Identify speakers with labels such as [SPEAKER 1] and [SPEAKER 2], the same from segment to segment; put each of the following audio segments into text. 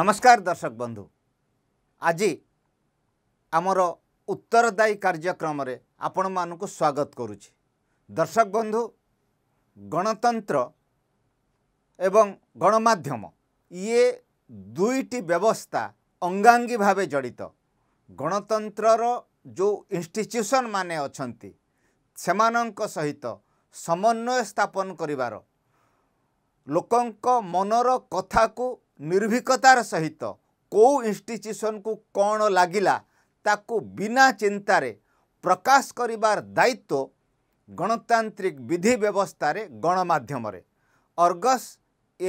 [SPEAKER 1] ନମସ୍କାର ଦର୍ଶକ ବନ୍ଧୁ ଆଜି ଆମର ଉତ୍ତରଦାୟୀ କାର୍ଯ୍ୟକ୍ରମରେ ଆପଣମାନଙ୍କୁ ସ୍ୱାଗତ କରୁଛି ଦର୍ଶକ ବନ୍ଧୁ ଗଣତନ୍ତ୍ର ଏବଂ ଗଣମାଧ୍ୟମ ଇଏ ଦୁଇଟି ବ୍ୟବସ୍ଥା ଅଙ୍ଗାଙ୍ଗୀ ଭାବେ ଜଡ଼ିତ ଗଣତନ୍ତ୍ରର ଯେଉଁ ଇନଷ୍ଟିଚ୍ୟୁସନ୍ ମାନେ ଅଛନ୍ତି ସେମାନଙ୍କ ସହିତ ସମନ୍ୱୟ ସ୍ଥାପନ କରିବାର ଲୋକଙ୍କ ମନର କଥାକୁ ନିର୍ଭୀକତାର ସହିତ କେଉଁ ଇନଷ୍ଟିଚ୍ୟୁସନ୍କୁ କ'ଣ ଲାଗିଲା ତାକୁ ବିନା ଚିନ୍ତାରେ ପ୍ରକାଶ କରିବାର ଦାୟିତ୍ୱ ଗଣତାନ୍ତ୍ରିକ ବିଧି ବ୍ୟବସ୍ଥାରେ ଗଣମାଧ୍ୟମରେ ଅର୍ଗସ୍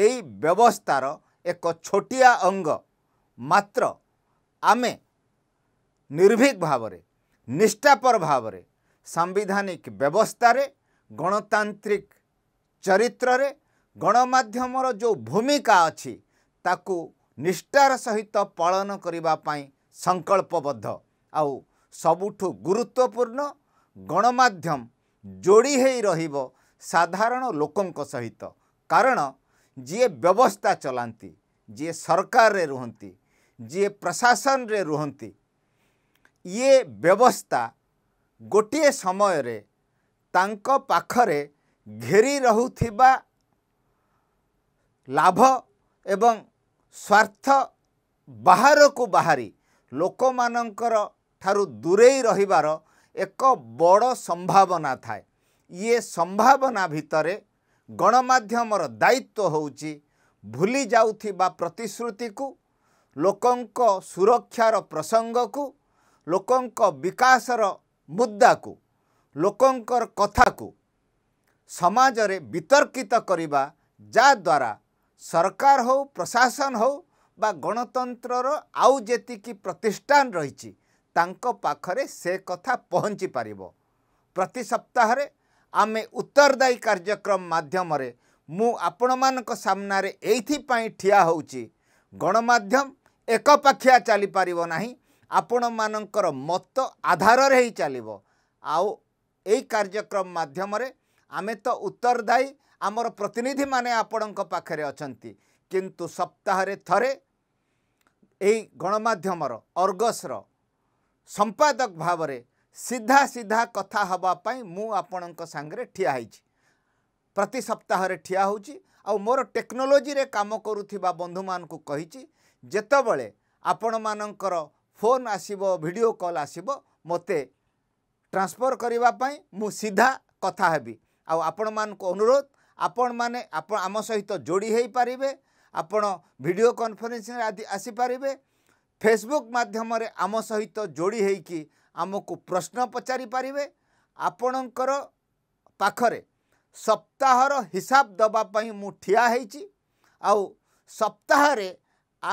[SPEAKER 1] ଏହି ବ୍ୟବସ୍ଥାର ଏକ ଛୋଟିଆ ଅଙ୍ଗ ମାତ୍ର ଆମେ ନିର୍ଭୀକ ଭାବରେ ନିଷ୍ଠାପର ଭାବରେ ସାମ୍ବିଧାନିକ ବ୍ୟବସ୍ଥାରେ ଗଣତାନ୍ତ୍ରିକ ଚରିତ୍ରରେ ଗଣମାଧ୍ୟମର ଯେଉଁ ଭୂମିକା ଅଛି ତାକୁ ନିଷ୍ଠାର ସହିତ ପାଳନ କରିବା ପାଇଁ ସଂକଳ୍ପବଦ୍ଧ ଆଉ ସବୁଠୁ ଗୁରୁତ୍ୱପୂର୍ଣ୍ଣ ଗଣମାଧ୍ୟମ ଯୋଡ଼ି ହୋଇ ରହିବ ସାଧାରଣ ଲୋକଙ୍କ ସହିତ କାରଣ ଯିଏ ବ୍ୟବସ୍ଥା ଚଲାନ୍ତି ଯିଏ ସରକାରରେ ରୁହନ୍ତି ଯିଏ ପ୍ରଶାସନରେ ରୁହନ୍ତି ଇଏ ବ୍ୟବସ୍ଥା ଗୋଟିଏ ସମୟରେ ତାଙ୍କ ପାଖରେ ଘେରି ରହୁଥିବା ଲାଭ ଏବଂ ସ୍ୱାର୍ଥ ବାହାରକୁ ବାହାରି ଲୋକମାନଙ୍କର ଠାରୁ ଦୂରେଇ ରହିବାର ଏକ ବଡ଼ ସମ୍ଭାବନା ଥାଏ ଇଏ ସମ୍ଭାବନା ଭିତରେ ଗଣମାଧ୍ୟମର ଦାୟିତ୍ୱ ହେଉଛି ଭୁଲି ଯାଉଥିବା ପ୍ରତିଶ୍ରୁତିକୁ ଲୋକଙ୍କ ସୁରକ୍ଷାର ପ୍ରସଙ୍ଗକୁ ଲୋକଙ୍କ ବିକାଶର ମୁଦ୍ଦାକୁ ଲୋକଙ୍କର କଥାକୁ ସମାଜରେ ବିତର୍କିତ କରିବା ଯାହାଦ୍ୱାରା ସରକାର ହଉ ପ୍ରଶାସନ ହଉ ବା ଗଣତନ୍ତ୍ରର ଆଉ ଯେତିକି ପ୍ରତିଷ୍ଠାନ ରହିଛି ତାଙ୍କ ପାଖରେ ସେ କଥା ପହଞ୍ଚି ପାରିବ ପ୍ରତି ସପ୍ତାହରେ ଆମେ ଉତ୍ତରଦାୟୀ କାର୍ଯ୍ୟକ୍ରମ ମାଧ୍ୟମରେ ମୁଁ ଆପଣମାନଙ୍କ ସାମ୍ନାରେ ଏଇଥିପାଇଁ ଠିଆ ହେଉଛି ଗଣମାଧ୍ୟମ ଏକପାଖିଆ ଚାଲିପାରିବ ନାହିଁ ଆପଣମାନଙ୍କର ମତ ଆଧାରରେ ହିଁ ଚାଲିବ ଆଉ ଏଇ କାର୍ଯ୍ୟକ୍ରମ ମାଧ୍ୟମରେ ଆମେ ତ ଉତ୍ତରଦାୟୀ ଆମର ପ୍ରତିନିଧିମାନେ ଆପଣଙ୍କ ପାଖରେ ଅଛନ୍ତି କିନ୍ତୁ ସପ୍ତାହରେ ଥରେ ଏହି ଗଣମାଧ୍ୟମର ଅର୍ଗସର ସମ୍ପାଦକ ଭାବରେ ସିଧା ସିଧା କଥା ହେବା ପାଇଁ ମୁଁ ଆପଣଙ୍କ ସାଙ୍ଗରେ ଠିଆ ହେଇଛି ପ୍ରତି ସପ୍ତାହରେ ଠିଆ ହେଉଛି ଆଉ ମୋର ଟେକ୍ନୋଲୋଜିରେ କାମ କରୁଥିବା ବନ୍ଧୁମାନଙ୍କୁ କହିଛି ଯେତେବେଳେ ଆପଣମାନଙ୍କର ଫୋନ୍ ଆସିବ ଭିଡ଼ିଓ କଲ୍ ଆସିବ ମୋତେ ଟ୍ରାନ୍ସଫର୍ କରିବା ପାଇଁ ମୁଁ ସିଧା କଥା ହେବି ଆଉ ଆପଣମାନଙ୍କୁ ଅନୁରୋଧ ଆପଣ ମାନେ ଆପଣ ଆମ ସହିତ ଯୋଡ଼ି ହୋଇପାରିବେ ଆପଣ ଭିଡ଼ିଓ କନଫରେନ୍ସିଂରେ ଆଦି ଆସିପାରିବେ ଫେସବୁକ୍ ମାଧ୍ୟମରେ ଆମ ସହିତ ଯୋଡ଼ି ହୋଇକି ଆମକୁ ପ୍ରଶ୍ନ ପଚାରିପାରିବେ ଆପଣଙ୍କର ପାଖରେ ସପ୍ତାହର ହିସାବ ଦେବା ପାଇଁ ମୁଁ ଠିଆ ହୋଇଛି ଆଉ ସପ୍ତାହରେ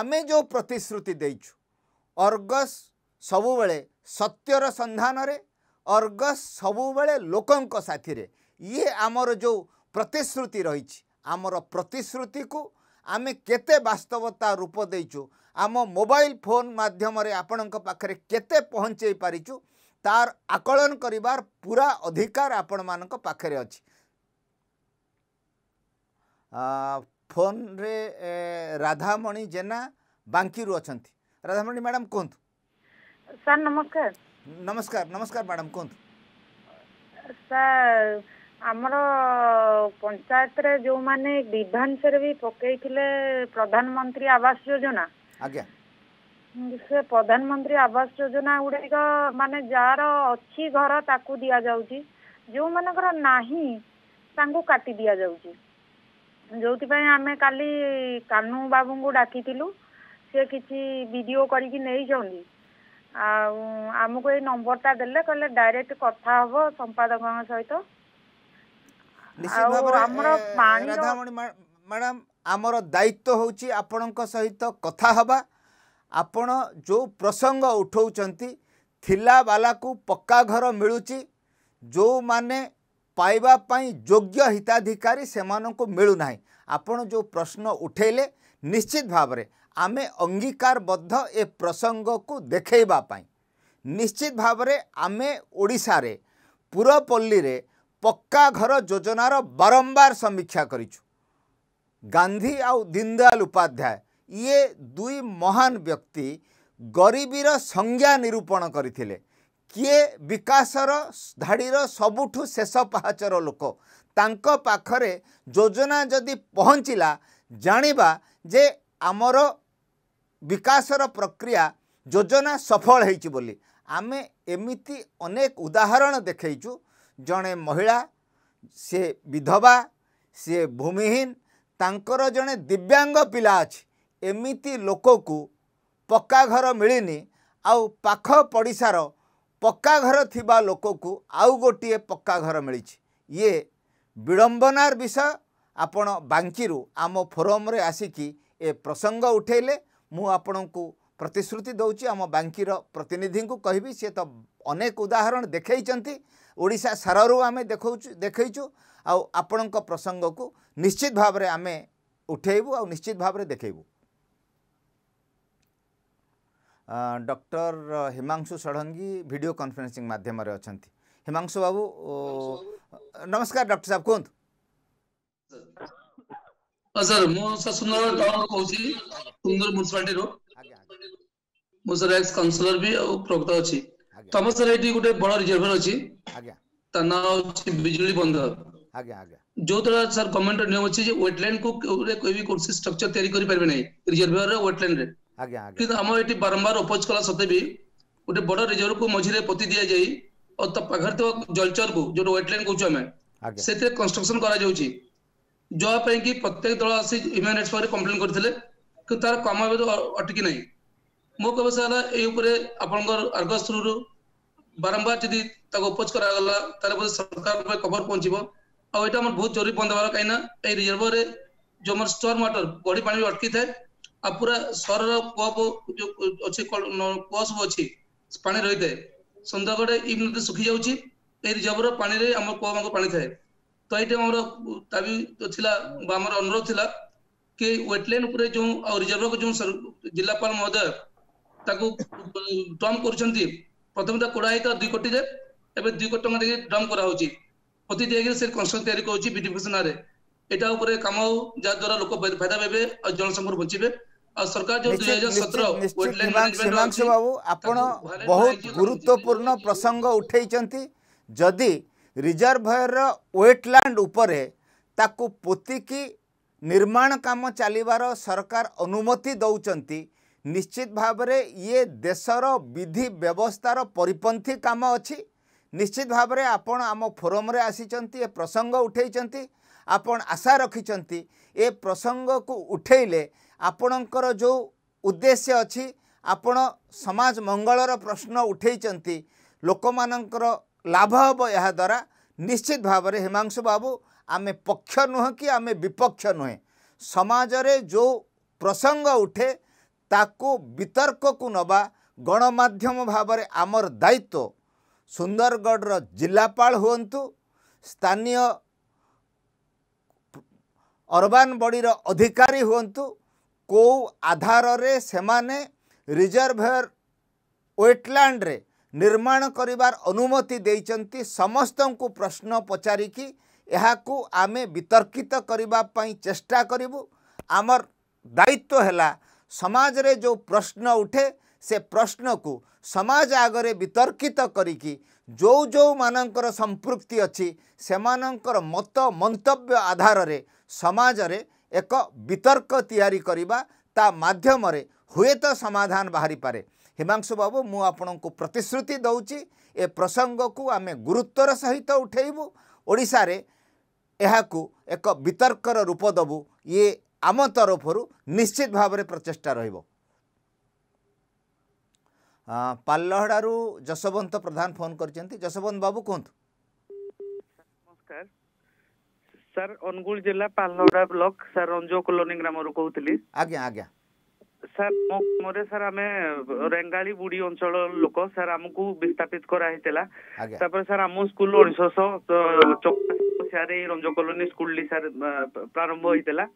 [SPEAKER 1] ଆମେ ଯେଉଁ ପ୍ରତିଶ୍ରୁତି ଦେଇଛୁ ଅର୍ଗସ୍ ସବୁବେଳେ ସତ୍ୟର ସନ୍ଧାନରେ ଅର୍ଗସ୍ ସବୁବେଳେ ଲୋକଙ୍କ ସାଥିରେ ଇଏ ଆମର ଯେଉଁ ପ୍ରତିଶ୍ରୁତି ରହିଛି ଆମର ପ୍ରତିଶ୍ରୁତିକୁ ଆମେ କେତେ ବାସ୍ତବତା ରୂପ ଦେଇଛୁ ଆମ ମୋବାଇଲ ଫୋନ୍ ମାଧ୍ୟମରେ ଆପଣଙ୍କ ପାଖରେ କେତେ ପହଞ୍ଚାଇ ପାରିଛୁ ତାର ଆକଳନ କରିବାର ପୁରା ଅଧିକାର ଆପଣମାନଙ୍କ ପାଖରେ ଅଛି ଫୋନ୍ରେ ରାଧାମଣି ଜେନା ବାଙ୍କିରୁ ଅଛନ୍ତି ରାଧାମଣି ମ୍ୟାଡ଼ାମ୍ କୁହନ୍ତୁ ସାର୍ ନମସ୍କାର ନମସ୍କାର ନମସ୍କାର ମ୍ୟାଡ଼ାମ୍ କୁହନ୍ତୁ
[SPEAKER 2] ସାର୍ ଆମର ପଞ୍ଚାୟତରେ ଯୋଉମାନେ ବିଭାଂଶରେ ବି ପକେଇଥିଲେ ପ୍ରଧାନମନ୍ତ୍ରୀ ଆବାସ ଯୋଜନା ଆଜ୍ଞା ସେ ପ୍ରଧାନମନ୍ତ୍ରୀ ଆବାସ ଯୋଜନା ଗୁଡିକ ମାନେ ଯାହାର ଅଛି ଘର ତାକୁ ଦିଆଯାଉଛି ଯୋଉମାନଙ୍କର ନାହିଁ ତାଙ୍କୁ କାଟି ଦିଆଯାଉଛି ଯୋଉଥିପାଇଁ ଆମେ କାଲି କାନୁ ବାବୁଙ୍କୁ ଡାକିଥିଲୁ ସେ କିଛି ଭିଡ଼ିଓ କରିକି ନେଇଛନ୍ତି ଆଉ ଆମକୁ ଏଇ ନମ୍ବରଟା ଦେଲେ କହିଲେ ଡାଇରେକ୍ଟ କଥା ହେବ ସମ୍ପାଦକଙ୍କ ସହିତ
[SPEAKER 1] ନିଶ୍ଚିତ ଭାବରେ ରାଧାମଣି ମ୍ୟାଡ଼ାମ ଆମର ଦାୟିତ୍ୱ ହେଉଛି ଆପଣଙ୍କ ସହିତ କଥା ହେବା ଆପଣ ଯେଉଁ ପ୍ରସଙ୍ଗ ଉଠାଉଛନ୍ତି ଥିଲାବାଲାକୁ ପକ୍କା ଘର ମିଳୁଛି ଯେଉଁମାନେ ପାଇବା ପାଇଁ ଯୋଗ୍ୟ ହିତାଧିକାରୀ ସେମାନଙ୍କୁ ମିଳୁନାହିଁ ଆପଣ ଯେଉଁ ପ୍ରଶ୍ନ ଉଠାଇଲେ ନିଶ୍ଚିତ ଭାବରେ ଆମେ ଅଙ୍ଗୀକାରବଦ୍ଧ ଏ ପ୍ରସଙ୍ଗକୁ ଦେଖାଇବା ପାଇଁ ନିଶ୍ଚିତ ଭାବରେ ଆମେ ଓଡ଼ିଶାରେ ପୁରପଲ୍ଲୀରେ ପକ୍କା ଘର ଯୋଜନାର ବାରମ୍ବାର ସମୀକ୍ଷା କରିଛୁ ଗାନ୍ଧୀ ଆଉ ଦୀନଦୟାଲ ଉପାଧ୍ୟାୟ ଇଏ ଦୁଇ ମହାନ ବ୍ୟକ୍ତି ଗରିବୀର ସଂଜ୍ଞା ନିରୂପଣ କରିଥିଲେ କିଏ ବିକାଶର ଧାଡ଼ିର ସବୁଠୁ ଶେଷ ପାହାଚର ଲୋକ ତାଙ୍କ ପାଖରେ ଯୋଜନା ଯଦି ପହଞ୍ଚିଲା ଜାଣିବା ଯେ ଆମର ବିକାଶର ପ୍ରକ୍ରିୟା ଯୋଜନା ସଫଳ ହେଇଛି ବୋଲି ଆମେ ଏମିତି ଅନେକ ଉଦାହରଣ ଦେଖେଇଛୁ ଜଣେ ମହିଳା ସିଏ ବିଧବା ସିଏ ଭୂମିହୀନ ତାଙ୍କର ଜଣେ ଦିବ୍ୟାଙ୍ଗ ପିଲା ଅଛି ଏମିତି ଲୋକକୁ ପକ୍କା ଘର ମିଳିନି ଆଉ ପାଖ ପଡ଼ିଶାର ପକ୍କା ଘର ଥିବା ଲୋକକୁ ଆଉ ଗୋଟିଏ ପକ୍କା ଘର ମିଳିଛି ଇଏ ବିଡ଼ମ୍ବନାର ବିଷୟ ଆପଣ ବାଙ୍କିରୁ ଆମ ଫୋରମରେ ଆସିକି ଏ ପ୍ରସଙ୍ଗ ଉଠାଇଲେ ମୁଁ ଆପଣଙ୍କୁ ପ୍ରତିଶ୍ରୁତି ଦେଉଛି ଆମ ବାଙ୍କିର ପ୍ରତିନିଧିଙ୍କୁ କହିବି ସିଏ ତ ଅନେକ ଉଦାହରଣ ଦେଖାଇଛନ୍ତି ओडा सार देखु आपण प्रसंग को निश्चित भाव आम उठेबू आ निश्चित भाव देखेबू डर हिमांशु षडंगी भिड कन्फरेन्सींग मध्यम अच्छा हिमांशु बाबू नमस्कार डॉक्टर
[SPEAKER 3] साहब कहत हाँ सर सुंदर सुंदर मुनिपाल मुझे कन्सलर भी प्रकट अच्छी ତମ ସାର ଏଠି ଗୋଟେ ବଡ ରିଜର୍ଭର ଅଛି ଆଜ୍ଞା ତା ନାଁ ହଉଛି ବିଜୁଳି ବନ୍ଧ ଆଜ୍ଞା ଆଜ୍ଞା ଯୋଉଦ୍ୱାରା ସାର୍ ଗଭର୍ଣ୍ଣମେଣ୍ଟର ନିୟମ ଅଛି ଯେ ୱେଟଲ୍ୟାଣ୍ଡକୁ କେବେ କୌଣସି ଷ୍ଟ୍ରକ୍ଚର ତିଆରି କରିପାରିବେ ନାହିଁ ରିଜର୍ଭର ୱେଟଲ୍ୟାଣ୍ଡରେ ଆଜ୍ଞା କିନ୍ତୁ ଆମ ଏଠି ବାରମ୍ବାର ଅପୋଜ କଲା ସତ୍ତ୍ୱେ ବି ଗୋଟେ ବଡ ରିଜର୍ଭକୁ ମଝିରେ ପୋତି ଦିଆଯାଇ ଓ ତା ପାଖରେ ଥିବା ଜଲଚରକୁ ଯୋଉଟା ୱେଟଲ୍ୟାଣ୍ଡ କହୁଛୁ ଆମେ ସେଥିରେ କନଷ୍ଟ୍ରକ୍ସନ କରାଯାଉଛି ଯାହା ପାଇଁ କି ପ୍ରତ୍ୟେକ ଦଳ ଆସି ହ୍ୟୁମାନ ରାଇଟ୍ସ ପାଖରେ କମ୍ପ୍ଲେନ୍ କରିଥିଲେ କିନ୍ତୁ ତାର କାମ ଏବେ ଅଟକି ନାହିଁ ମୋ କହିବା ସାର୍ ଏଇ ଉପରେ ଆପଣଙ୍କର ଆର୍ଗସ୍ ଥ୍ରୁରୁ ବାରମ୍ବାର ଯଦି ତାକୁ ଉପୋଜ କରାଗଲା ତାହେଲେ ବୋଧେ ସରକାର ପାଇଁ କଭର ପହଞ୍ଚିବ ଆଉ ଏଇଟା ଆମର ବହୁତ ଜରୁରୀ ବନ୍ଦ ହେବାର କାହିଁକିନା ଏଇ ରିଜର୍ଭରେ ଯୋଉ ଆମର ଷ୍ଟର୍ମ ୱାଟର ବଡି ପାଣି ବି ଅଟକିଥାଏ ଆଉ ପୁରା ସହରର କୂଅ ଯୋଉ ଅଛି କୂଅ ସବୁ ଅଛି ପାଣି ରହିଥାଏ ସୁନ୍ଦରଗଡ଼ ଏଇ ନଦୀ ଶୁଖି ଏଇ ରିଜର୍ଭର ପାଣିରେ ଆମ କୂଅ ମାନଙ୍କ ପାଣି ଥାଏ ତ ଏଇଟା ଆମର ଦାବି ଥିଲା ବା ଆମର ଅନୁରୋଧ ଥିଲା କି ୱେଟଲ୍ୟାଣ୍ଡ ଉପରେ ଯୋଉ ଆଉ ରିଜର୍ଭକୁ ଯୋଉ ଜିଲ୍ଲାପାଳ ମହୋଦୟ ତାକୁ ଟର୍ମ କରୁଛନ୍ତି ପ୍ରଥମେ ତ କୋଡା ହେଇଥିବା ଦୁଇ କୋଟି ଯେ ଏବେ ଦୁଇ କୋଟି ଟଙ୍କା ଦେଇକି ଡ୍ରମ୍ କରାହଉଛି ପ୍ରତି ଦିଆଯାଇ ସେ କନ୍ଷ୍ଟ୍ରକ୍ଟ ତିଆରି କରୁଛି ବିଡିଫେସନାରେ ଏଇଟା ଉପରେ କାମ ହଉ ଯାହା ଲୋକ ଫାଇଦା ପାଇବେ ଆଉ ଜନସଂଖ୍ୟାରୁ ବଞ୍ଚିବେ
[SPEAKER 1] ଗୁରୁତ୍ୱପୂର୍ଣ୍ଣ ପ୍ରସଙ୍ଗ ଉଠେଇଛନ୍ତି ଯଦି ରିଜର୍ଭୟର ୱେଟଲ୍ୟାଣ୍ଡ ଉପରେ ତାକୁ ପୋତିକି ନିର୍ମାଣ କାମ ଚାଲିବାର ସରକାର ଅନୁମତି ଦଉଛନ୍ତି ନିଶ୍ଚିତ ଭାବରେ ଇଏ ଦେଶର ବିଧି ବ୍ୟବସ୍ଥାର ପରିପନ୍ଥୀ କାମ ଅଛି ନିଶ୍ଚିତ ଭାବରେ ଆପଣ ଆମ ଫୋରମରେ ଆସିଛନ୍ତି ଏ ପ୍ରସଙ୍ଗ ଉଠାଇଛନ୍ତି ଆପଣ ଆଶା ରଖିଛନ୍ତି ଏ ପ୍ରସଙ୍ଗକୁ ଉଠାଇଲେ ଆପଣଙ୍କର ଯେଉଁ ଉଦ୍ଦେଶ୍ୟ ଅଛି ଆପଣ ସମାଜ ମଙ୍ଗଳର ପ୍ରଶ୍ନ ଉଠାଇଛନ୍ତି ଲୋକମାନଙ୍କର ଲାଭ ହେବ ଏହାଦ୍ୱାରା ନିଶ୍ଚିତ ଭାବରେ ହିମାଂଶୁ ବାବୁ ଆମେ ପକ୍ଷ ନୁହଁ କି ଆମେ ବିପକ୍ଷ ନୁହେଁ ସମାଜରେ ଯେଉଁ ପ୍ରସଙ୍ଗ ଉଠେ ତାକୁ ବିତର୍କକୁ ନେବା ଗଣମାଧ୍ୟମ ଭାବରେ ଆମର ଦାୟିତ୍ୱ ସୁନ୍ଦରଗଡ଼ର ଜିଲ୍ଲାପାଳ ହୁଅନ୍ତୁ ସ୍ଥାନୀୟ ଅରବାନ ବଡ଼ିର ଅଧିକାରୀ ହୁଅନ୍ତୁ କେଉଁ ଆଧାରରେ ସେମାନେ ରିଜର୍ଭର ୱେଟଲ୍ୟାଣ୍ଡରେ ନିର୍ମାଣ କରିବାର ଅନୁମତି ଦେଇଛନ୍ତି ସମସ୍ତଙ୍କୁ ପ୍ରଶ୍ନ ପଚାରିକି ଏହାକୁ ଆମେ ବିତର୍କିତ କରିବା ପାଇଁ ଚେଷ୍ଟା କରିବୁ ଆମର ଦାୟିତ୍ୱ ହେଲା ସମାଜରେ ଯେଉଁ ପ୍ରଶ୍ନ ଉଠେ ସେ ପ୍ରଶ୍ନକୁ ସମାଜ ଆଗରେ ବିତର୍କିତ କରିକି ଯେଉଁ ଯେଉଁମାନଙ୍କର ସମ୍ପୃକ୍ତି ଅଛି ସେମାନଙ୍କର ମତ ମନ୍ତବ୍ୟ ଆଧାରରେ ସମାଜରେ ଏକ ବିତର୍କ ତିଆରି କରିବା ତା ମାଧ୍ୟମରେ ହୁଏତ ସମାଧାନ ବାହାରିପାରେ ହିମାଂଶୁ ବାବୁ ମୁଁ ଆପଣଙ୍କୁ ପ୍ରତିଶ୍ରୁତି ଦେଉଛି ଏ ପ୍ରସଙ୍ଗକୁ ଆମେ ଗୁରୁତ୍ୱର ସହିତ ଉଠେଇବୁ ଓଡ଼ିଶାରେ ଏହାକୁ ଏକ ବିତର୍କର ରୂପ ଦେବୁ ଇଏ ଆମ ତରଫରୁ ନିଶ୍ଚିତ ଭାବରେ ପ୍ରଚେଷ୍ଟା ରହିବ ପାଲହଡ଼ାରୁ ଯଶୋବନ୍ତ ପ୍ରଧାନ ଫୋନ୍ କରିଛନ୍ତି ଯଶୋବନ୍ତ ବାବୁ କୁହନ୍ତୁ
[SPEAKER 4] ନମସ୍କାର ସାର୍ ଅନୁଗୁଳ ଜିଲ୍ଲା ପାଲହଡ଼ା ବ୍ଲକ ସାର୍ ରଞ୍ଜ କଲୋନୀ ଗ୍ରାମରୁ କହୁଥିଲି ଆଜ୍ଞା ଆଜ୍ଞା ସାର୍ ମୋ କାମରେ ସାର୍ ଆମେ ରେଙ୍ଗାଳି ବୁଡି ଅଞ୍ଚଳ ଲୋକ ସାର୍ ଆମକୁ ବିସ୍ଥାପିତ କରାହେଇଥିଲା ତାପରେ ସାର୍ ଆମ ସ୍କୁଲ ଉଣେଇଶହ ମସିହାରେ ରଞ୍ଜ କଲୋନୀ ସ୍କୁଲ ସାର୍ ପ୍ରାରମ୍ଭ ହେଇଥିଲା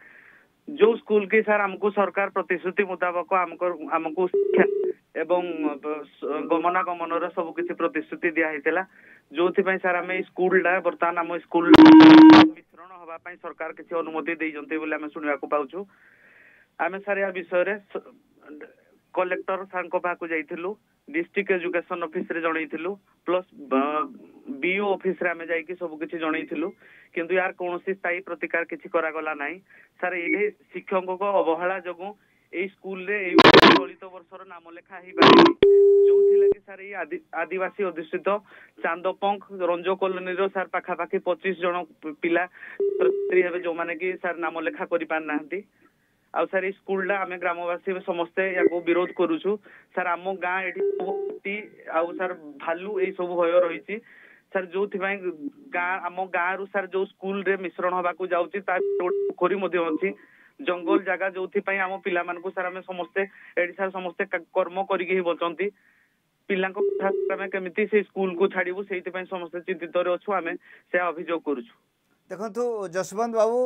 [SPEAKER 4] जो स्कूल की सर हमको सरकार प्रतिश्रुति मुताबक हमको हमको शिक्षा এবং গমনাগমনর সব কিছু প্রতিশ্রুতি দিয়া হয়েছিল যে স্যার আমি স্কুলটা বর্তমান আম স্কুল মিশ্রণ হওয়া সরকার কিছু অনুমতি দিয়েছেন বলে আমি শুনে পাচ্ছু আমি স্যার এ বিষয়ে କଲେକ୍ଟର ସାର୍ଙ୍କ ପାଖକୁ ଯାଇଥିଲୁ ଡିଷ୍ଟ୍ରିକ୍ଟ ଏଜୁକେସନ ଅଫିସରେ ଜଣେଇଥିଲୁ ପ୍ଲସ୍ ବିଓ ଅଫିସରେ ଆମେ ଯାଇକି ସବୁ କିଛି ଜଣେଇଥିଲୁ କିନ୍ତୁ ୟାର କୌଣସି ସ୍ଥାୟୀ ପ୍ରତିକାର କିଛି କରାଗଲା ନାହିଁ ସାର୍ ଏଇ ଶିକ୍ଷକଙ୍କ ଅବହେଳା ଯୋଗୁଁ ଏଇ ସ୍କୁଲରେ ଏଇ ଚଳିତ ବର୍ଷର ନାମ ଲେଖା ହେଇପାରିନି ଯୋଉଥିଲାଗି ସାର୍ ଏଇ ଆଦିବାସୀ ଅଧିଷ୍ଠିତ ଚାନ୍ଦପଙ୍କ ରଞ୍ଜ କଲୋନୀର ସାର୍ ପାଖାପାଖି ପଚିଶ ଜଣ ପିଲା ଯୋଉମାନେ କି ସାର୍ ନାମ ଲେଖା କରିପାରି ନାହାନ୍ତି ଆଉ ସାର୍ ଏଇ ସ୍କୁଲଟା ଆମେ ଗ୍ରାମବାସୀ ସମସ୍ତେ ୟାକୁ ବିରୋଧ କରୁଛୁ ସାର୍ ଆମ ଗାଁ ଏଠି ଆଉ ସାର୍ ଭାଲୁ ଏଇ ସବୁ ଭୟ ରହିଛି ସାର୍ ଯୋଉଥିପାଇଁ ଗାଁ ଆମ ଗାଁରୁ ସାର୍ ଯୋଉ ସ୍କୁଲରେ ମିଶ୍ରଣ ହେବାକୁ ଯାଉଛି ତା ପୋଖରୀ ମଧ୍ୟ ଅଛି ଜଙ୍ଗଲ ଜାଗା ଯୋଉଥିପାଇଁ ଆମ ପିଲାମାନଙ୍କୁ ସାର୍ ଆମେ ସମସ୍ତେ ଏଠି ସାର୍ ସମସ୍ତେ କର୍ମ କରିକି ହିଁ ବଞ୍ଚନ୍ତି ପିଲାଙ୍କ କଥା ଆମେ କେମିତି ସେଇ ସ୍କୁଲକୁ ଛାଡିବୁ ସେଇଥିପାଇଁ ସମସ୍ତେ ଚିନ୍ତିତରେ ଅଛୁ ଆମେ ସେ ଅଭିଯୋଗ କରୁଛୁ
[SPEAKER 1] ଦେଖନ୍ତୁ ଯଶବନ୍ତ ବାବୁ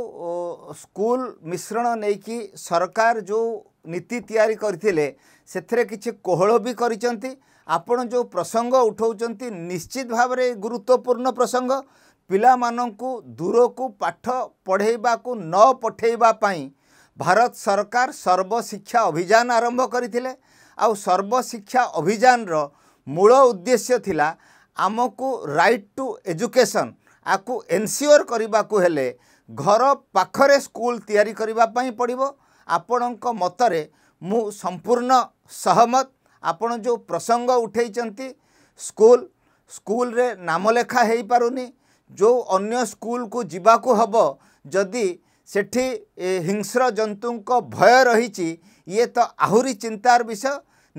[SPEAKER 1] ସ୍କୁଲ ମିଶ୍ରଣ ନେଇକି ସରକାର ଯେଉଁ ନୀତି ତିଆରି କରିଥିଲେ ସେଥିରେ କିଛି କୋହଳ ବି କରିଛନ୍ତି ଆପଣ ଯେଉଁ ପ୍ରସଙ୍ଗ ଉଠାଉଛନ୍ତି ନିଶ୍ଚିତ ଭାବରେ ଗୁରୁତ୍ୱପୂର୍ଣ୍ଣ ପ୍ରସଙ୍ଗ ପିଲାମାନଙ୍କୁ ଦୂରକୁ ପାଠ ପଢ଼େଇବାକୁ ନ ପଠେଇବା ପାଇଁ ଭାରତ ସରକାର ସର୍ବଶିକ୍ଷା ଅଭିଯାନ ଆରମ୍ଭ କରିଥିଲେ ଆଉ ସର୍ବଶିକ୍ଷା ଅଭିଯାନର ମୂଳ ଉଦ୍ଦେଶ୍ୟ ଥିଲା ଆମକୁ ରାଇଟ୍ ଟୁ ଏଜୁକେସନ୍ ଆକୁ ଏନସିଓର କରିବାକୁ ହେଲେ ଘର ପାଖରେ ସ୍କୁଲ ତିଆରି କରିବା ପାଇଁ ପଡ଼ିବ ଆପଣଙ୍କ ମତରେ ମୁଁ ସମ୍ପୂର୍ଣ୍ଣ ସହମତ ଆପଣ ଯେଉଁ ପ୍ରସଙ୍ଗ ଉଠାଇଛନ୍ତି ସ୍କୁଲ ସ୍କୁଲରେ ନାମ ଲେଖା ହେଇପାରୁନି ଯେଉଁ ଅନ୍ୟ ସ୍କୁଲକୁ ଯିବାକୁ ହେବ ଯଦି ସେଠି ହିଂସ୍ର ଜନ୍ତୁଙ୍କ ଭୟ ରହିଛି ଇଏ ତ ଆହୁରି ଚିନ୍ତାର ବିଷୟ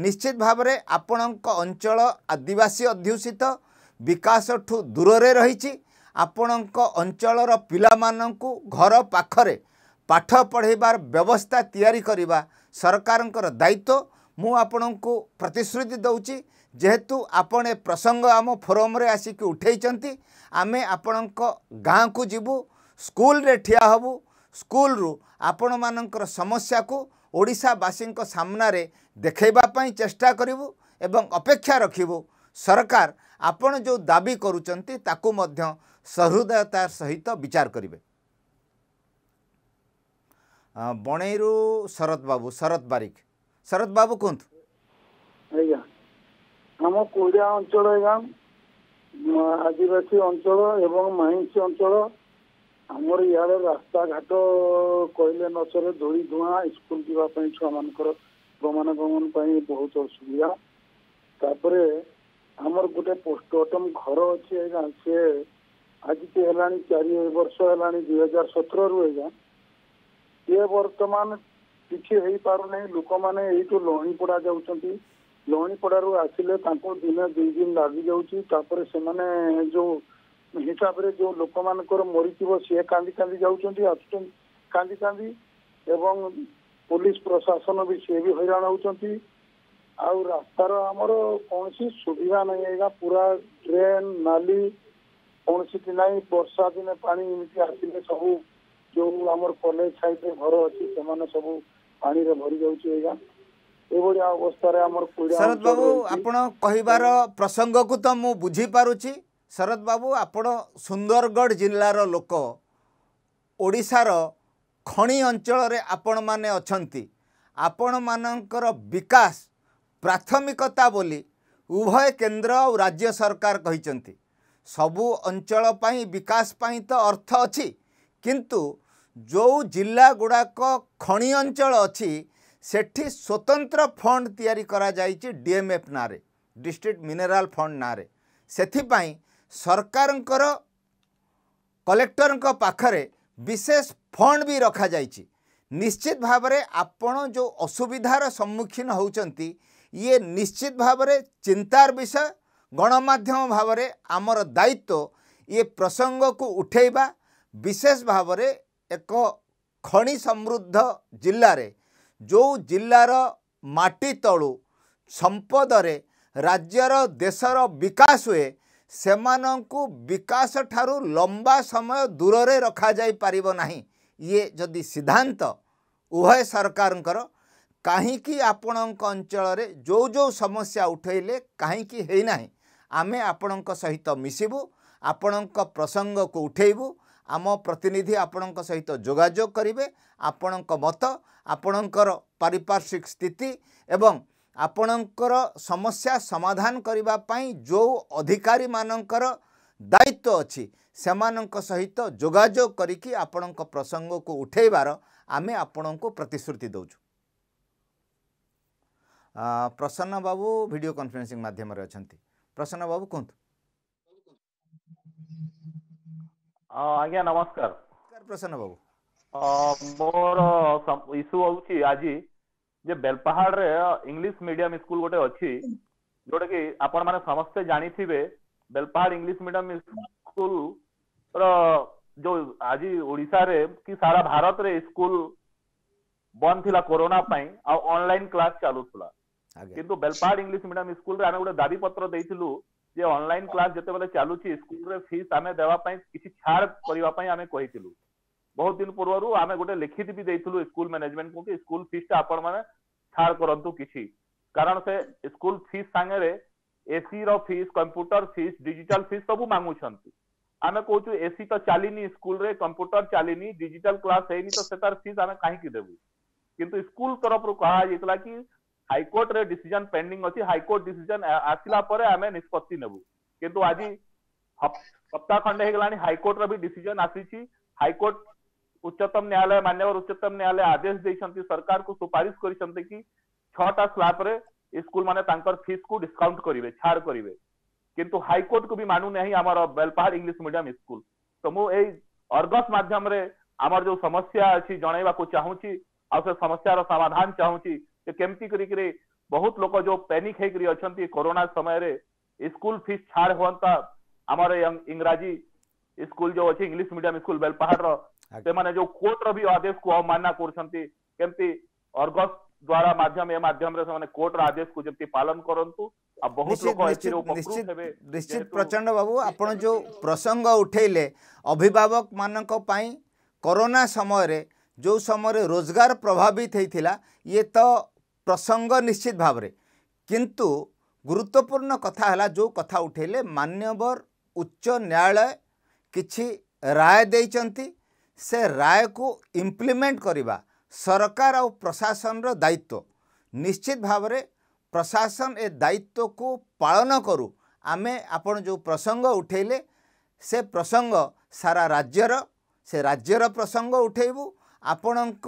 [SPEAKER 1] ନିଶ୍ଚିତ ଭାବରେ ଆପଣଙ୍କ ଅଞ୍ଚଳ ଆଦିବାସୀ ଅଧ୍ୟୁଷିତ ବିକାଶଠୁ ଦୂରରେ ରହିଛି ଆପଣଙ୍କ ଅଞ୍ଚଳର ପିଲାମାନଙ୍କୁ ଘର ପାଖରେ ପାଠ ପଢ଼ାଇବାର ବ୍ୟବସ୍ଥା ତିଆରି କରିବା ସରକାରଙ୍କର ଦାୟିତ୍ୱ ମୁଁ ଆପଣଙ୍କୁ ପ୍ରତିଶ୍ରୁତି ଦେଉଛି ଯେହେତୁ ଆପଣ ଏ ପ୍ରସଙ୍ଗ ଆମ ଫୋରମ୍ରେ ଆସିକି ଉଠାଇଛନ୍ତି ଆମେ ଆପଣଙ୍କ ଗାଁକୁ ଯିବୁ ସ୍କୁଲରେ ଠିଆ ହେବୁ ସ୍କୁଲରୁ ଆପଣମାନଙ୍କର ସମସ୍ୟାକୁ ଓଡ଼ିଶାବାସୀଙ୍କ ସାମ୍ନାରେ ଦେଖାଇବା ପାଇଁ ଚେଷ୍ଟା କରିବୁ ଏବଂ ଅପେକ୍ଷା ରଖିବୁ ସରକାର ଆପଣ ଯେଉଁ ଦାବି କରୁଛନ୍ତି ତାକୁ ମଧ୍ୟ ସହୃଦୟତା ସହିତ ବିଚାର କରିବେ ବଣେଇରୁ ଶରତ ବାବୁ ଶରତ ବାରିକ ଶରତ ବାବୁ କୁହନ୍ତୁ ଆଜ୍ଞା ଆମ କୁଡ଼ିଆ
[SPEAKER 5] ଅଞ୍ଚଳ ଆଜ୍ଞା ଆଦିବାସୀ ଅଞ୍ଚଳ ଏବଂ ମାଇନ୍ସ ଅଞ୍ଚଳ ଆମର ଇଆଡ଼େ ରାସ୍ତାଘାଟ କହିଲେ ନ ସରେ ଧୂଳି ଧୂଆଁ ସ୍କୁଲ ଯିବା ପାଇଁ ଛୁଆମାନଙ୍କର ଗମନାଗମନ ପାଇଁ ବହୁତ ଅସୁବିଧା ତାପରେ ଆମର ଗୋଟେ ପୋଷ୍ଟମର୍ଟମ ଘର ଅଛି ଆଜ୍ଞା ସେ ଆଜି କି ହେଲାଣି ଚାରି ବର୍ଷ ହେଲାଣି ଦୁଇ ହଜାର ସତରରୁ ଆଜ୍ଞା ସିଏ ବର୍ତ୍ତମାନ କିଛି ହେଇପାରୁନାହିଁ ଲୋକମାନେ ଏଇଠୁ ଲହଣୀପଡ଼ା ଯାଉଛନ୍ତି ଲହଣୀପଡ଼ାରୁ ଆସିଲେ ତାଙ୍କୁ ଦିନେ ଦୁଇ ଦିନ ଲାଗିଯାଉଛି ତାପରେ ସେମାନେ ଯୋଉ ହିସାବରେ ଯୋଉ ଲୋକମାନଙ୍କର ମରିଥିବ ସିଏ କାନ୍ଦି କାନ୍ଦି ଯାଉଛନ୍ତି ଆସୁଛନ୍ତି କାନ୍ଦି କାନ୍ଦି ଏବଂ ପୋଲିସ ପ୍ରଶାସନ ବି ସିଏ ବି ହଇରାଣ ହେଉଛନ୍ତି ଆଉ ରାସ୍ତାର ଆମର କୌଣସି ସୁବିଧା ନାହିଁ ଆଜ୍ଞା ପୁରା ଡ୍ରେନ୍ ନାଲି କୌଣସି ନାହିଁ ବର୍ଷା ଦିନେ ପାଣି ଏମିତି ଆସିଲେ ସବୁ ଯୋଉ ଆମର କଲେଜ ସାଇଡ୍ରେ ଘର ଅଛି ସେମାନେ ସବୁ ପାଣିରେ ଭରି ଯାଉଛି ଆଜ୍ଞା ଶରତ ବାବୁ ଆପଣ
[SPEAKER 1] କହିବାର ପ୍ରସଙ୍ଗକୁ ତ ମୁଁ ବୁଝିପାରୁଛି ଶରତ ବାବୁ ଆପଣ ସୁନ୍ଦରଗଡ଼ ଜିଲ୍ଲାର ଲୋକ ଓଡ଼ିଶାର ଖଣି ଅଞ୍ଚଳରେ ଆପଣମାନେ ଅଛନ୍ତି ଆପଣମାନଙ୍କର ବିକାଶ ପ୍ରାଥମିକତା ବୋଲି ଉଭୟ କେନ୍ଦ୍ର ଆଉ ରାଜ୍ୟ ସରକାର କହିଛନ୍ତି ସବୁ ଅଞ୍ଚଳ ପାଇଁ ବିକାଶ ପାଇଁ ତ ଅର୍ଥ ଅଛି କିନ୍ତୁ ଯେଉଁ ଜିଲ୍ଲା ଗୁଡ଼ାକ ଖଣି ଅଞ୍ଚଳ ଅଛି ସେଠି ସ୍ୱତନ୍ତ୍ର ଫଣ୍ଡ ତିଆରି କରାଯାଇଛି ଡିଏମ୍ଏଫ୍ ନାଁରେ ଡିଷ୍ଟ୍ରିକ୍ଟ ମିନେରାଲ୍ ଫଣ୍ଡ ନାଁରେ ସେଥିପାଇଁ ସରକାରଙ୍କର କଲେକ୍ଟରଙ୍କ ପାଖରେ ବିଶେଷ ଫଣ୍ଡ ବି ରଖାଯାଇଛି ନିଶ୍ଚିତ ଭାବରେ ଆପଣ ଯେଉଁ ଅସୁବିଧାର ସମ୍ମୁଖୀନ ହେଉଛନ୍ତି ଇଏ ନିଶ୍ଚିତ ଭାବରେ ଚିନ୍ତାର ବିଷୟ ଗଣମାଧ୍ୟମ ଭାବରେ ଆମର ଦାୟିତ୍ୱ ଇଏ ପ୍ରସଙ୍ଗକୁ ଉଠାଇବା ବିଶେଷ ଭାବରେ ଏକ ଖଣି ସମୃଦ୍ଧ ଜିଲ୍ଲାରେ ଯେଉଁ ଜିଲ୍ଲାର ମାଟି ତଳୁ ସମ୍ପଦରେ ରାଜ୍ୟର ଦେଶର ବିକାଶ ହୁଏ ସେମାନଙ୍କୁ ବିକାଶ ଠାରୁ ଲମ୍ବା ସମୟ ଦୂରରେ ରଖାଯାଇପାରିବ ନାହିଁ ଇଏ ଯଦି ସିଦ୍ଧାନ୍ତ ଉଭୟ ସରକାରଙ୍କର କାହିଁକି ଆପଣଙ୍କ ଅଞ୍ଚଳରେ ଯେଉଁ ଯେଉଁ ସମସ୍ୟା ଉଠାଇଲେ କାହିଁକି ହେଇନାହିଁ ଆମେ ଆପଣଙ୍କ ସହିତ ମିଶିବୁ ଆପଣଙ୍କ ପ୍ରସଙ୍ଗକୁ ଉଠାଇବୁ ଆମ ପ୍ରତିନିଧି ଆପଣଙ୍କ ସହିତ ଯୋଗାଯୋଗ କରିବେ ଆପଣଙ୍କ ମତ ଆପଣଙ୍କର ପାରିପାର୍ଶ୍ୱିକ ସ୍ଥିତି ଏବଂ ଆପଣଙ୍କର ସମସ୍ୟା ସମାଧାନ କରିବା ପାଇଁ ଯେଉଁ ଅଧିକାରୀମାନଙ୍କର ଦାୟିତ୍ୱ ଅଛି ସେମାନଙ୍କ ସହିତ ଯୋଗାଯୋଗ କରିକି ଆପଣଙ୍କ ପ୍ରସଙ୍ଗକୁ ଉଠାଇବାର ଆମେ ଆପଣଙ୍କୁ ପ୍ରତିଶ୍ରୁତି ଦେଉଛୁ ପ୍ରସନ୍ନ ବାବୁ ଭିଡ଼ିଓ କନଫରେନ୍ସିଂ ମାଧ୍ୟମରେ ଅଛନ୍ତି प्रसन्न बाबू कौन
[SPEAKER 6] आ गया नमस्कार प्रसन्न बाबू मोर इशू आउची आजी जे बेलपहाड़ रे मीडियम स्कूल गोटे अछि जोटे कि आपण माने समस्त जानी थिबे बेलपहाड़ इंग्लिश मीडियम स्कूल जो आज ओडिसा रे कि सारा भारत रे स्कूल बंद थिला कोरोना पई आ ऑनलाइन क्लास चालू थिला କିନ୍ତୁ ବେଲପାହାଡ ଇଂଲିଶ ମିଡିୟମ ସ୍କୁଲରେ ଆମେ ଗୋଟେ ଦାବି ପତ୍ର ଦେଇଥିଲୁ ଯେ ଅନଲାଇନ କ୍ଲାସ ଯେତେବେଳେ ଚାଲୁଛି ସ୍କୁଲରେ ଫିସ୍ ଆମେ ଦେବା ପାଇଁ କିଛି ଛାଡ଼ କରିବା ପାଇଁ ଆମେ କହିଥିଲୁ ବହୁତ ଦିନ ପୂର୍ବରୁ ଆମେ ଗୋଟେ ଲିଖିତ ବି ଦେଇଥିଲୁ ସ୍କୁଲ ମ୍ୟାନେଜମେଣ୍ଟକୁ କି ସ୍କୁଲ ଫିସ୍ଟା ଆପଣମାନେ ଛାଡ଼ କରନ୍ତୁ କିଛି କାରଣ ସେ ସ୍କୁଲ ଫିସ୍ ସାଙ୍ଗରେ ଏସି ର fees computer fees digital fees ସବୁ ମାଗୁଛନ୍ତି ଆମେ କହୁଛୁ ଏସି ତ ଚାଲିନି ସ୍କୁଲରେ କମ୍ପ୍ୟୁଟର ଚାଲିନି ଡିଜିଟାଲ କ୍ଲାସ ହେଇନି ତ ସେ ତାର ଫିସ୍ ଆମେ କାହିଁକି ଦେବୁ କିନ୍ତୁ ସ୍କୁଲ ତରଫରୁ କୁହାଯାଇଥିଲା କି हाइकोर्ट रिसीजन पेंडिंग अच्छी हाइकोर्ट डिसीजन आसला निष्पत्ति नेबु किंतु आज सप्ताह खंडे हेगला हाइकोर्ट रि डिसीजन आसी हाइकोर्ट उच्चतम न्यायालय मान्यवर उच्चतम न्यायालय आदेश देखते सरकार को सुपारिश कर छटा स्लाब स्कूल मैंने फिस् को डिस्काउंट करेंगे छाड़ करेंगे किंतु हाइकोर्ट को भी मानुना आम बेलपहाड़ इंग्लीश मीडियम स्कूल तो मुझे अर्गस मध्यम आमर जो समस्या अच्छी जनवाक चाहूँ आ समस्या समाधान चाहूँगी केमती करी बहुत लोग जो पैनिक है करी कोरोना समय रे स्कूल फीस छार होनता हमारे इंग्राजी स्कूल जो अछि इंग्लिश मीडियम स्कूल बेलपहाड़ रो ते जो कोर्ट रो आदेश को मानना करछंती अर्गस द्वारा माध्यम ए माध्यम रे माने कोर्ट रो आदेश को जति पालन करंतु आ बहुत लोक एथि रो हेबे निश्चित
[SPEAKER 1] प्रचंड बाबू आपण जो प्रसंग उठैले अभिभावक मानक पई कोरोना समय रे जो समय रोजगार प्रभावित होता ये तो ପ୍ରସଙ୍ଗ ନିଶ୍ଚିତ ଭାବରେ କିନ୍ତୁ ଗୁରୁତ୍ୱପୂର୍ଣ୍ଣ କଥା ହେଲା ଯେଉଁ କଥା ଉଠାଇଲେ ମାନ୍ୟବର ଉଚ୍ଚ ନ୍ୟାୟାଳୟ କିଛି ରାୟ ଦେଇଛନ୍ତି ସେ ରାୟକୁ ଇମ୍ପ୍ଲିମେଣ୍ଟ କରିବା ସରକାର ଆଉ ପ୍ରଶାସନର ଦାୟିତ୍ୱ ନିଶ୍ଚିତ ଭାବରେ ପ୍ରଶାସନ ଏ ଦାୟିତ୍ୱକୁ ପାଳନ କରୁ ଆମେ ଆପଣ ଯେଉଁ ପ୍ରସଙ୍ଗ ଉଠାଇଲେ ସେ ପ୍ରସଙ୍ଗ ସାରା ରାଜ୍ୟର ସେ ରାଜ୍ୟର ପ୍ରସଙ୍ଗ ଉଠାଇବୁ ଆପଣଙ୍କ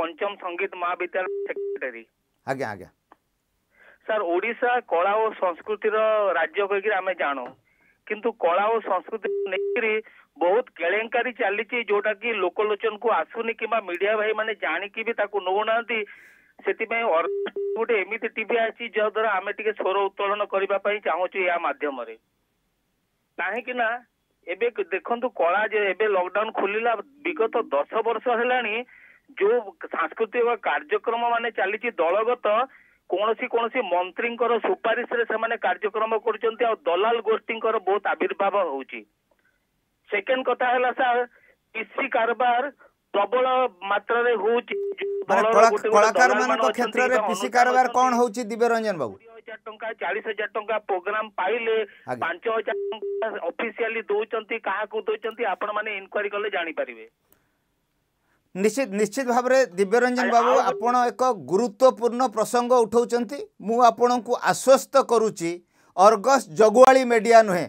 [SPEAKER 7] ପଞ୍ଚମ ସଙ୍ଗୀତ ମହାବିଦ୍ୟାଳୟ ସେକ୍ରେଟାରୀ ଆଜ୍ଞା ଆଜ୍ଞା ସାର୍ ଓଡ଼ିଶା କଳା ଓ ସଂସ୍କୃତିର ରାଜ୍ୟ କହିକିରି ଆମେ ଜାଣୁ କିନ୍ତୁ କଳା ଓ ସଂସ୍କୃତି ନେଇକିରି ବହୁତ କେଳେଙ୍କାରୀ ଚାଲିଛି ଯୋଉଟା କି ଲୋକଲୋଚନକୁ ଆସୁନି କିମ୍ବା ମିଡିଆ ଭାଇ ମାନେ ଜାଣିକି ବି ତାକୁ ନଉନାହାନ୍ତି ସେଥିପାଇଁ ଗୋଟେ ଏମିତି ଟିଭି ଆସିଛି ଯାହାଦ୍ୱାରା ଆମେ ଟିକେ ସ୍ୱର ଉତ୍ତୋଳନ କରିବା ପାଇଁ ଚାହୁଁଛୁ ଏହା ମାଧ୍ୟମରେ କାହିଁକି ନା ଏବେ ଦେଖନ୍ତୁ କଳା ଏବେ ଲକଡାଉନ ଖୋଲିଲା ବିଗତ ଦଶ ବର୍ଷ ହେଲାଣି ଯୋଉ ସାଂସ୍କୃତିକ କାର୍ଯ୍ୟକ୍ରମ ମାନେ ଚାଲିଛି ଦଳଗତ କୌଣସି କୌଣସି ମନ୍ତ୍ରୀଙ୍କର ସୁପାରିଶରେ ସେମାନେ କାର୍ଯ୍ୟକ୍ରମ କରୁଛନ୍ତି ଆଉ ଦଲାଲ ଗୋଷ୍ଠୀଙ୍କର ବହୁତ ଆବିର୍ଭାବ ହେଉଛି ସେକେଣ୍ଡ କଥା ହେଲା ସାର୍ ପିସି କାରବାର ପ୍ରବଳ ମାତ୍ରାରେ ହେଉଛି କଳାକାର ମାନଙ୍କ କ୍ଷେତ୍ରରେ ପିସି କାରବାର
[SPEAKER 1] କଣ ହେଉଛି ଦିବ୍ୟରଞ୍ଜନ ବାବୁ ହଜାର ଟଙ୍କା ଚାଳିଶ
[SPEAKER 7] ହଜାର ଟଙ୍କା ପ୍ରୋଗ୍ରାମ ପାଇଲେ ପାଞ୍ଚ ହଜାର ଟଙ୍କା ଅଫିସିଆଲି ଦଉଛନ୍ତି କାହାକୁ ଦଉଛନ୍ତି ଆପଣମାନେ ଇନକ୍ୱାରି କଲେ ଜାଣିପାରିବେ
[SPEAKER 1] ନିଶ୍ଚିତ ନିଶ୍ଚିତ ଭାବରେ ଦିବ୍ୟରଞ୍ଜନ ବାବୁ ଆପଣ ଏକ ଗୁରୁତ୍ୱପୂର୍ଣ୍ଣ ପ୍ରସଙ୍ଗ ଉଠାଉଛନ୍ତି ମୁଁ ଆପଣଙ୍କୁ ଆଶ୍ୱସ୍ତ କରୁଛି ଅର୍ଗସ୍ ଜଗୁଆଳି ମେଡ଼ିଆ ନୁହେଁ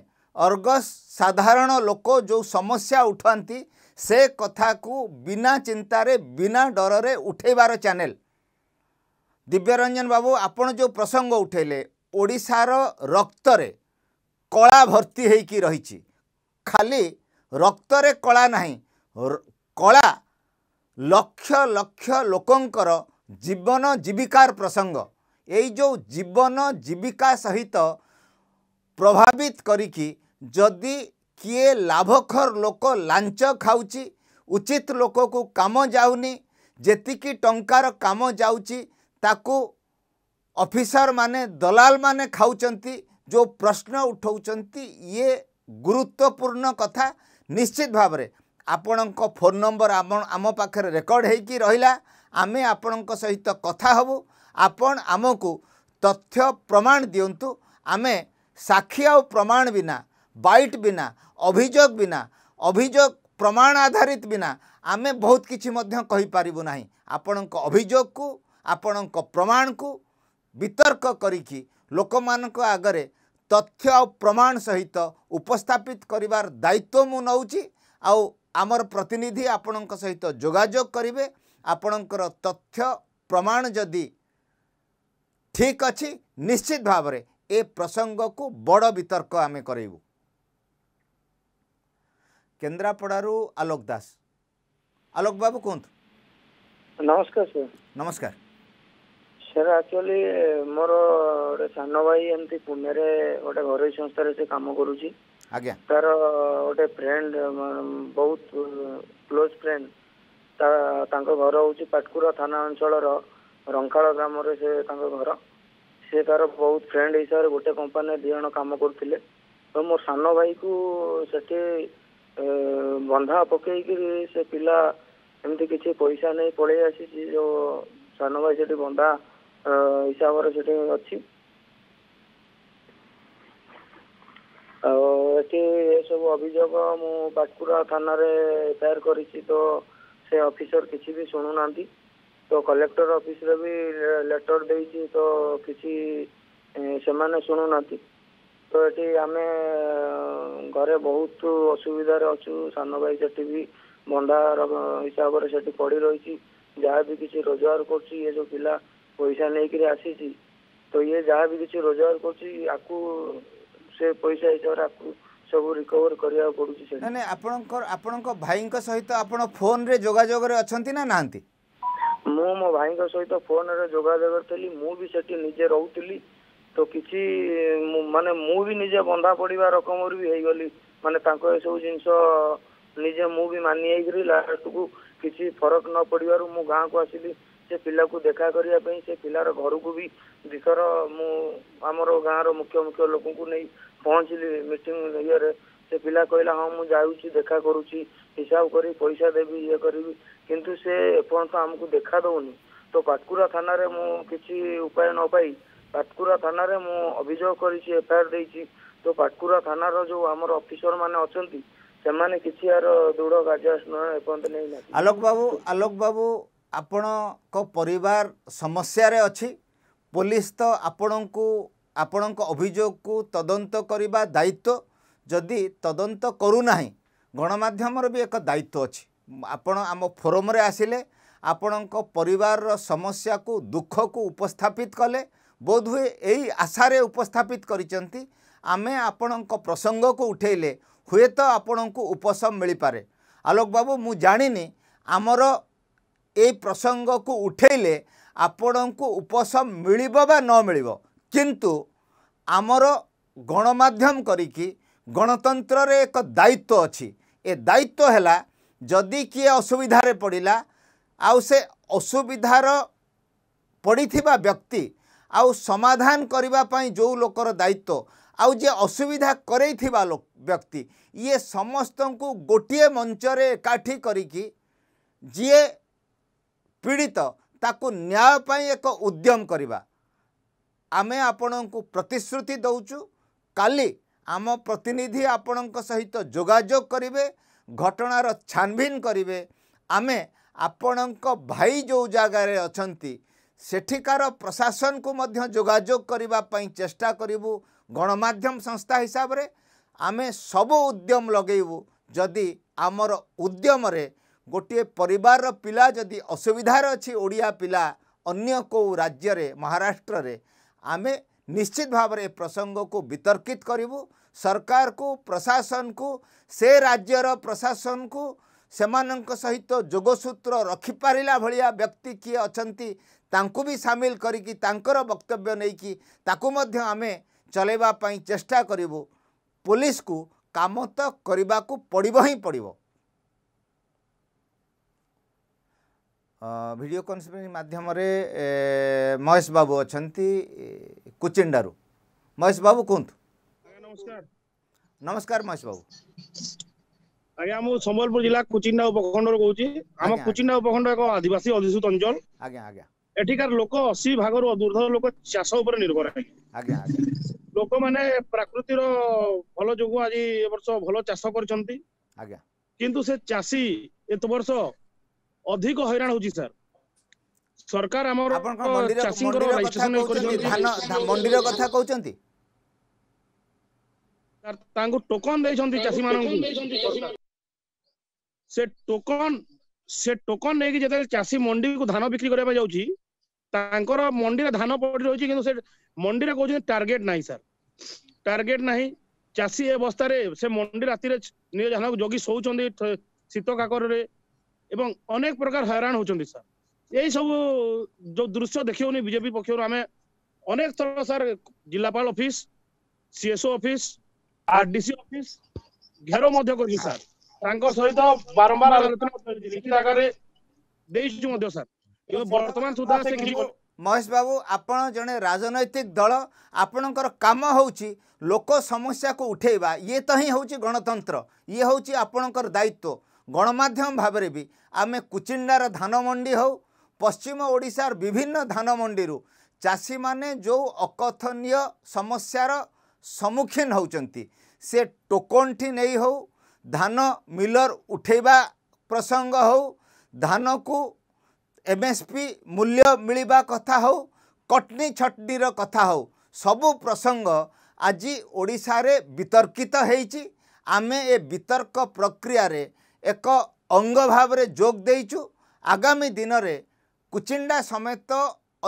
[SPEAKER 1] ଅର୍ଗସ୍ ସାଧାରଣ ଲୋକ ଯେଉଁ ସମସ୍ୟା ଉଠାନ୍ତି ସେ କଥାକୁ ବିନା ଚିନ୍ତାରେ ବିନା ଡରରେ ଉଠାଇବାର ଚ୍ୟାନେଲ ଦିବ୍ୟରଞ୍ଜନ ବାବୁ ଆପଣ ଯେଉଁ ପ୍ରସଙ୍ଗ ଉଠାଇଲେ ଓଡ଼ିଶାର ରକ୍ତରେ କଳା ଭର୍ତ୍ତି ହେଇକି ରହିଛି ଖାଲି ରକ୍ତରେ କଳା ନାହିଁ କଳା ଲକ୍ଷ ଲକ୍ଷ ଲୋକଙ୍କର ଜୀବନ ଜୀବିକାର ପ୍ରସଙ୍ଗ ଏଇ ଯେଉଁ ଜୀବନ ଜୀବିକା ସହିତ ପ୍ରଭାବିତ କରିକି ଯଦି କିଏ ଲାଭଖର ଲୋକ ଲାଞ୍ଚ ଖାଉଛି ଉଚିତ ଲୋକକୁ କାମ ଯାଉନି ଯେତିକି ଟଙ୍କାର କାମ ଯାଉଛି ତାକୁ ଅଫିସରମାନେ ଦଲାଲମାନେ ଖାଉଛନ୍ତି ଯେଉଁ ପ୍ରଶ୍ନ ଉଠାଉଛନ୍ତି ଇଏ ଗୁରୁତ୍ୱପୂର୍ଣ୍ଣ କଥା ନିଶ୍ଚିତ ଭାବରେ ଆପଣଙ୍କ ଫୋନ୍ ନମ୍ବର ଆମ ଆମ ପାଖରେ ରେକର୍ଡ଼ ହେଇକି ରହିଲା ଆମେ ଆପଣଙ୍କ ସହିତ କଥା ହେବୁ ଆପଣ ଆମକୁ ତଥ୍ୟ ପ୍ରମାଣ ଦିଅନ୍ତୁ ଆମେ ସାକ୍ଷୀ ଆଉ ପ୍ରମାଣ ବିନା ବାଇଟ୍ ବିନା ଅଭିଯୋଗ ବିନା ଅଭିଯୋଗ ପ୍ରମାଣ ଆଧାରିତ ବିନା ଆମେ ବହୁତ କିଛି ମଧ୍ୟ କହିପାରିବୁ ନାହିଁ ଆପଣଙ୍କ ଅଭିଯୋଗକୁ ଆପଣଙ୍କ ପ୍ରମାଣକୁ ବିତର୍କ କରିକି ଲୋକମାନଙ୍କ ଆଗରେ ତଥ୍ୟ ଆଉ ପ୍ରମାଣ ସହିତ ଉପସ୍ଥାପିତ କରିବାର ଦାୟିତ୍ୱ ମୁଁ ନେଉଛି ଆଉ ଆମର ପ୍ରତିନିଧି ଆପଣଙ୍କ ସହିତ ଯୋଗାଯୋଗ କରିବେ ଆପଣଙ୍କର ତଥ୍ୟ ପ୍ରମାଣ ଯଦି ଠିକ୍ ଅଛି ନିଶ୍ଚିତ ଭାବରେ ଏ ପ୍ରସଙ୍ଗକୁ ବଡ଼ ବିତର୍କ ଆମେ କରେଇବୁ କେନ୍ଦ୍ରାପଡ଼ାରୁ ଆଲୋକ ଦାସ ଆଲୋକ ବାବୁ କୁହନ୍ତୁ ନମସ୍କାର ସାର୍ ନମସ୍କାର
[SPEAKER 8] ସାର୍ ଆକ୍ଚୁଆଲି ମୋର ଗୋଟେ ସାନ ଭାଇ ଏମିତି ପୁଣେରେ ଗୋଟେ ଘରୋଇ ସଂସ୍ଥାରେ ସେ କାମ କରୁଛି ତାର ଗୋଟେ ଫ୍ରେଣ୍ଡ ବହୁତ କ୍ଲୋଜ ଫ୍ରେଣ୍ଡ ତାଙ୍କ ଘର ହଉଛି ପାଟକୁରା ଥାନା ଅଞ୍ଚଳର ରଙ୍କାଳ ଗ୍ରାମରେ ସେ ତାଙ୍କ ଘର ସେ ତାର ବହୁତ ଫ୍ରେଣ୍ଡ ହିସାବରେ ଗୋଟେ କମ୍ପାନୀରେ ଦୁଇ ଜଣ କାମ କରୁଥିଲେ ତ ମୋ ସାନ ଭାଇକୁ ସେଠି ବନ୍ଧା ପକେଇକି ସେ ପିଲା ଏମିତି କିଛି ପଇସା ନେଇ ପଳେଇ ଆସିଛି ଯେଉଁ ସାନ ଭାଇ ସେଠି ବନ୍ଧା ହିସାବରେ ସେଠି ଅଛି ଏଠି ଏସବୁ ଅଭିଯୋଗ ମୁଁ ପାଟକୁରା ଥାନାରେ ଏଫ୍ କରିଛି ତ ସେ ଅଫିସର କିଛି ବି ଶୁଣୁନାହାନ୍ତି ତ କଲେକ୍ଟର ଅଫିସରେ ବି ଲେଟର୍ ଦେଇଛି ତ କିଛି ସେମାନେ ଶୁଣୁନାହାନ୍ତି ତ ଏଠି ଆମେ ଘରେ ବହୁତ ଅସୁବିଧାରେ ଅଛୁ ସାନ ଭାଇ ସେଠି ବି ବନ୍ଧା ହିସାବରେ ସେଠି ପଡ଼ି ରହିଛି ଯାହା ବି କିଛି ରୋଜଗାର କରୁଛି ଏ ଯେଉଁ ପିଲା ପଇସା ନେଇକିରି ଆସିଛି ତ ଇଏ ଯାହା ବି କିଛି ରୋଜଗାର କରୁଛି ଆକୁ ସେ ପଇସା ହିସାବରେ ଆକୁ
[SPEAKER 1] ସବୁ ରିକଭର କରିବାକୁ ପଡୁଛି ସେଠି ନାଇଁ ଆପଣଙ୍କର ଆପଣଙ୍କ ଭାଇଙ୍କ ସହିତ ଆପଣ ଫୋନରେ ଯୋଗାଯୋଗରେ ଅଛନ୍ତି ନା ନାହାନ୍ତି
[SPEAKER 8] ମୁଁ ମୋ ଭାଇଙ୍କ ସହିତ ଫୋନରେ ଯୋଗାଯୋଗ ଥିଲି ମୁଁ ବି ସେଠି ନିଜେ ରହୁଥିଲି ତ କିଛି ମାନେ ମୁଁ ବି ନିଜେ ବନ୍ଧା ପଡ଼ିବା ରକମରୁ ବି ହେଇଗଲି ମାନେ ତାଙ୍କ ଏସବୁ ଜିନିଷ ନିଜେ ମୁଁ ବି ମାନି ହେଇକିରି ଲାଷ୍ଟକୁ କିଛି ଫରକ ନ ପଡ଼ିବାରୁ ମୁଁ ଗାଁକୁ ଆସିଲି ସେ ପିଲାକୁ ଦେଖା କରିବା ପାଇଁ ସେ ପିଲାର ଘରକୁ ବି ଦୁଇଥର ମୁଁ ଆମର ଗାଁର ମୁଖ୍ୟ ମୁଖ୍ୟ ଲୋକଙ୍କୁ ନେଇ ପହଞ୍ଚିଲି ମିଟିଂ ଇଏରେ ସେ ପିଲା କହିଲା ହଁ ମୁଁ ଯାଉଛି ଦେଖା କରୁଛି ହିସାବ କରିବି ପଇସା ଦେବି ଇଏ କରିବି କିନ୍ତୁ ସେ ଏପର୍ଯ୍ୟନ୍ତ ଆମକୁ ଦେଖା ଦେଉନି ତ ପାଟକୁରା ଥାନାରେ ମୁଁ କିଛି ଉପାୟ ନ ପାଇ ପାଟକୁରା ଥାନାରେ ମୁଁ ଅଭିଯୋଗ କରିଛି ଏଫଆଇଆର ଦେଇଛି ତ ପାଟକୁରା ଥାନାର ଯୋଉ ଆମର ଅଫିସର ମାନେ ଅଛନ୍ତି ସେମାନେ କିଛି ଆର ଦୃଢ କାର୍ଯ୍ୟାନୁଷ୍ଠାନ ଏପର୍ଯ୍ୟନ୍ତ ନେଇନାହାନ୍ତି
[SPEAKER 1] ଆଲୋକ ବାବୁ ଆଲୋକ ବାବୁ ଆପଣଙ୍କ ପରିବାର ସମସ୍ୟାରେ ଅଛି ପୋଲିସ ତ ଆପଣଙ୍କୁ ଆପଣଙ୍କ ଅଭିଯୋଗକୁ ତଦନ୍ତ କରିବା ଦାୟିତ୍ୱ ଯଦି ତଦନ୍ତ କରୁନାହିଁ ଗଣମାଧ୍ୟମର ବି ଏକ ଦାୟିତ୍ୱ ଅଛି ଆପଣ ଆମ ଫୋରମରେ ଆସିଲେ ଆପଣଙ୍କ ପରିବାରର ସମସ୍ୟାକୁ ଦୁଃଖକୁ ଉପସ୍ଥାପିତ କଲେ ବୋଧହୁଏ ଏଇ ଆଶାରେ ଉପସ୍ଥାପିତ କରିଛନ୍ତି ଆମେ ଆପଣଙ୍କ ପ୍ରସଙ୍ଗକୁ ଉଠାଇଲେ ହୁଏତ ଆପଣଙ୍କୁ ଉପଶମ ମିଳିପାରେ ଆଲୋକ ବାବୁ ମୁଁ ଜାଣିନି ଆମର ଏଇ ପ୍ରସଙ୍ଗକୁ ଉଠାଇଲେ ଆପଣଙ୍କୁ ଉପଶମ ମିଳିବ ବା ନ ମିଳିବ କିନ୍ତୁ ଆମର ଗଣମାଧ୍ୟମ କରିକି ଗଣତନ୍ତ୍ରରେ ଏକ ଦାୟିତ୍ୱ ଅଛି ଏ ଦାୟିତ୍ୱ ହେଲା ଯଦି କିଏ ଅସୁବିଧାରେ ପଡ଼ିଲା ଆଉ ସେ ଅସୁବିଧାର ପଡ଼ିଥିବା ବ୍ୟକ୍ତି ଆଉ ସମାଧାନ କରିବା ପାଇଁ ଯେଉଁ ଲୋକର ଦାୟିତ୍ୱ ଆଉ ଯିଏ ଅସୁବିଧା କରେଇଥିବା ବ୍ୟକ୍ତି ଇଏ ସମସ୍ତଙ୍କୁ ଗୋଟିଏ ମଞ୍ଚରେ ଏକାଠି କରିକି ଯିଏ ପୀଡ଼ିତ ତାକୁ ନ୍ୟାୟ ପାଇଁ ଏକ ଉଦ୍ୟମ କରିବା ଆମେ ଆପଣଙ୍କୁ ପ୍ରତିଶ୍ରୁତି ଦେଉଛୁ କାଲି ଆମ ପ୍ରତିନିଧି ଆପଣଙ୍କ ସହିତ ଯୋଗାଯୋଗ କରିବେ ଘଟଣାର ଛାନଭିନ କରିବେ ଆମେ ଆପଣଙ୍କ ଭାଇ ଯେଉଁ ଜାଗାରେ ଅଛନ୍ତି ସେଠିକାର ପ୍ରଶାସନକୁ ମଧ୍ୟ ଯୋଗାଯୋଗ କରିବା ପାଇଁ ଚେଷ୍ଟା କରିବୁ ଗଣମାଧ୍ୟମ ସଂସ୍ଥା ହିସାବରେ ଆମେ ସବୁ ଉଦ୍ୟମ ଲଗେଇବୁ ଯଦି ଆମର ଉଦ୍ୟମରେ ଗୋଟିଏ ପରିବାରର ପିଲା ଯଦି ଅସୁବିଧାରେ ଅଛି ଓଡ଼ିଆ ପିଲା ଅନ୍ୟ କେଉଁ ରାଜ୍ୟରେ ମହାରାଷ୍ଟ୍ରରେ ଆମେ ନିଶ୍ଚିତ ଭାବରେ ଏ ପ୍ରସଙ୍ଗକୁ ବିତର୍କିତ କରିବୁ ସରକାରକୁ ପ୍ରଶାସନକୁ ସେ ରାଜ୍ୟର ପ୍ରଶାସନକୁ ସେମାନଙ୍କ ସହିତ ଯୋଗସୂତ୍ର ରଖିପାରିଲା ଭଳିଆ ବ୍ୟକ୍ତି କିଏ ଅଛନ୍ତି ତାଙ୍କୁ ବି ସାମିଲ କରିକି ତାଙ୍କର ବକ୍ତବ୍ୟ ନେଇକି ତାକୁ ମଧ୍ୟ ଆମେ ଚଲାଇବା ପାଇଁ ଚେଷ୍ଟା କରିବୁ ପୋଲିସକୁ କାମ ତ କରିବାକୁ ପଡ଼ିବ ହିଁ ପଡ଼ିବ ଭିଡ଼ିଓ କନଫରେନ୍ସିଂ ମାଧ୍ୟମରେ ମହେଶ ବାବୁ ଅଛନ୍ତି କୁଚିଣ୍ଡାରୁ ମହେଶ ବାବୁ କୁହନ୍ତୁ ନମସ୍କାର
[SPEAKER 3] ମହେଶ ବାବୁ ଆଜ୍ଞା ମୁଁ ସମ୍ବଲପୁର ଜିଲ୍ଲା କୁଚିଣ୍ଡା ଉପଖଣ୍ଡରୁ କହୁଛି ଆମ କୁଚିଣ୍ଡା ଉପଖଣ୍ଡ ଏକ ଆଦିବାସୀ ଅଧିସୂତ ଅଞ୍ଚଳ ଆଜ୍ଞା ଆଜ୍ଞା ଏଠିକାର ଲୋକ ଅଶୀ ଭାଗରୁ ଦୁର୍ଦ୍ଧ ଲୋକ ଚାଷ ଉପରେ ନିର୍ଭର ଆଜ୍ଞା ଆଜ୍ଞା ଲୋକମାନେ ପ୍ରାକୃତିର ଭଲ ଯୋଗୁ ଆଜି ଏ ବର୍ଷ ଭଲ ଚାଷ କରିଛନ୍ତି ଆଜ୍ଞା କିନ୍ତୁ ସେ ଚାଷୀ ଏତ ବର୍ଷ ଅଧିକ ହଇରାଣ ହଉଛି ସାର୍ ସରକାର ଆମର ଚାଷୀଙ୍କର ମଣ୍ଡିର କଥା କହୁଛନ୍ତି ତାଙ୍କୁ ଟୋକନ ଦେଇଛନ୍ତି ଚାଷୀମାନଙ୍କୁ ସେ ଟୋକନ ସେ ଟୋକନ ନେଇକି ଯେତେବେଳେ ଚାଷୀ ମଣ୍ଡିକୁ ଧାନ ବିକ୍ରି କରିବା ପାଇଁ ଯାଉଛି ତାଙ୍କର ମଣ୍ଡିରେ ଧାନ ପଡି ରହିଛି କିନ୍ତୁ ସେ ମଣ୍ଡିରେ କହୁଛନ୍ତି ଟାର୍ଗେଟ ନାହିଁ ସାର୍ ଟାର୍ଗେଟ ନାହିଁ ଚାଷୀ ଏ ଅବସ୍ଥାରେ ସେ ମଣ୍ଡି ରାତିରେ ନିଜ ଧାନକୁ ଜଗି ଶୋଉଛନ୍ତି ଶୀତ କାକରରେ এবং অনেক প্রকার হয়রাণ হচ্ছেন স্যার এই সব যে দৃশ্য দেখেউনি বিজেপি পক্ষর আমি অনেক থর স্যার জেলাপাল office CSO office RDC office ঘের মধ্যে করছি স্যার ତାଙ୍କ ସହିତ ବାରମ୍ବାର ଆଲୋଚନା କରିଛି ଲିଖିତ ଆକାରରେ
[SPEAKER 1] ଦେଇଛୁ ମଧ୍ୟ ସାର୍ ବର୍ତ୍ତମାନ ସୁଦ୍ଧା ସେ କିଛି ମହେଶ ବାବୁ ଆପଣ ଜଣେ ରାଜନୈତିକ ଦଳ ଆପଣଙ୍କର କାମ ହେଉଛି ଲୋକ ସମସ୍ୟାକୁ ଉଠାଇବା ଇଏ ତ ହିଁ ହେଉଛି ଗଣତନ୍ତ୍ର ଇଏ ହେଉଛି ଆପଣଙ୍କର ଦାୟିତ୍ୱ ଗଣମାଧ୍ୟମ ଭାବରେ ବି ଆମେ କୁଚିଣ୍ଡାର ଧାନମଣ୍ଡି ହେଉ ପଶ୍ଚିମ ଓଡ଼ିଶାର ବିଭିନ୍ନ ଧାନମଣ୍ଡିରୁ ଚାଷୀମାନେ ଯେଉଁ ଅକଥନୀୟ ସମସ୍ୟାର ସମ୍ମୁଖୀନ ହେଉଛନ୍ତି ସେ ଟୋକନଠି ନେଇ ହେଉ ଧାନ ମିଲର ଉଠେଇବା ପ୍ରସଙ୍ଗ ହେଉ ଧାନକୁ ଏମ୍ ଏସ୍ ପି ମୂଲ୍ୟ ମିଳିବା କଥା ହେଉ କଟନି ଛଟନିର କଥା ହେଉ ସବୁ ପ୍ରସଙ୍ଗ ଆଜି ଓଡ଼ିଶାରେ ବିତର୍କିତ ହେଇଛି ଆମେ ଏ ବିତର୍କ ପ୍ରକ୍ରିୟାରେ ଏକ ଅଙ୍ଗ ଭାବରେ ଯୋଗ ଦେଇଛୁ ଆଗାମୀ ଦିନରେ କୁଚିଣ୍ଡା ସମେତ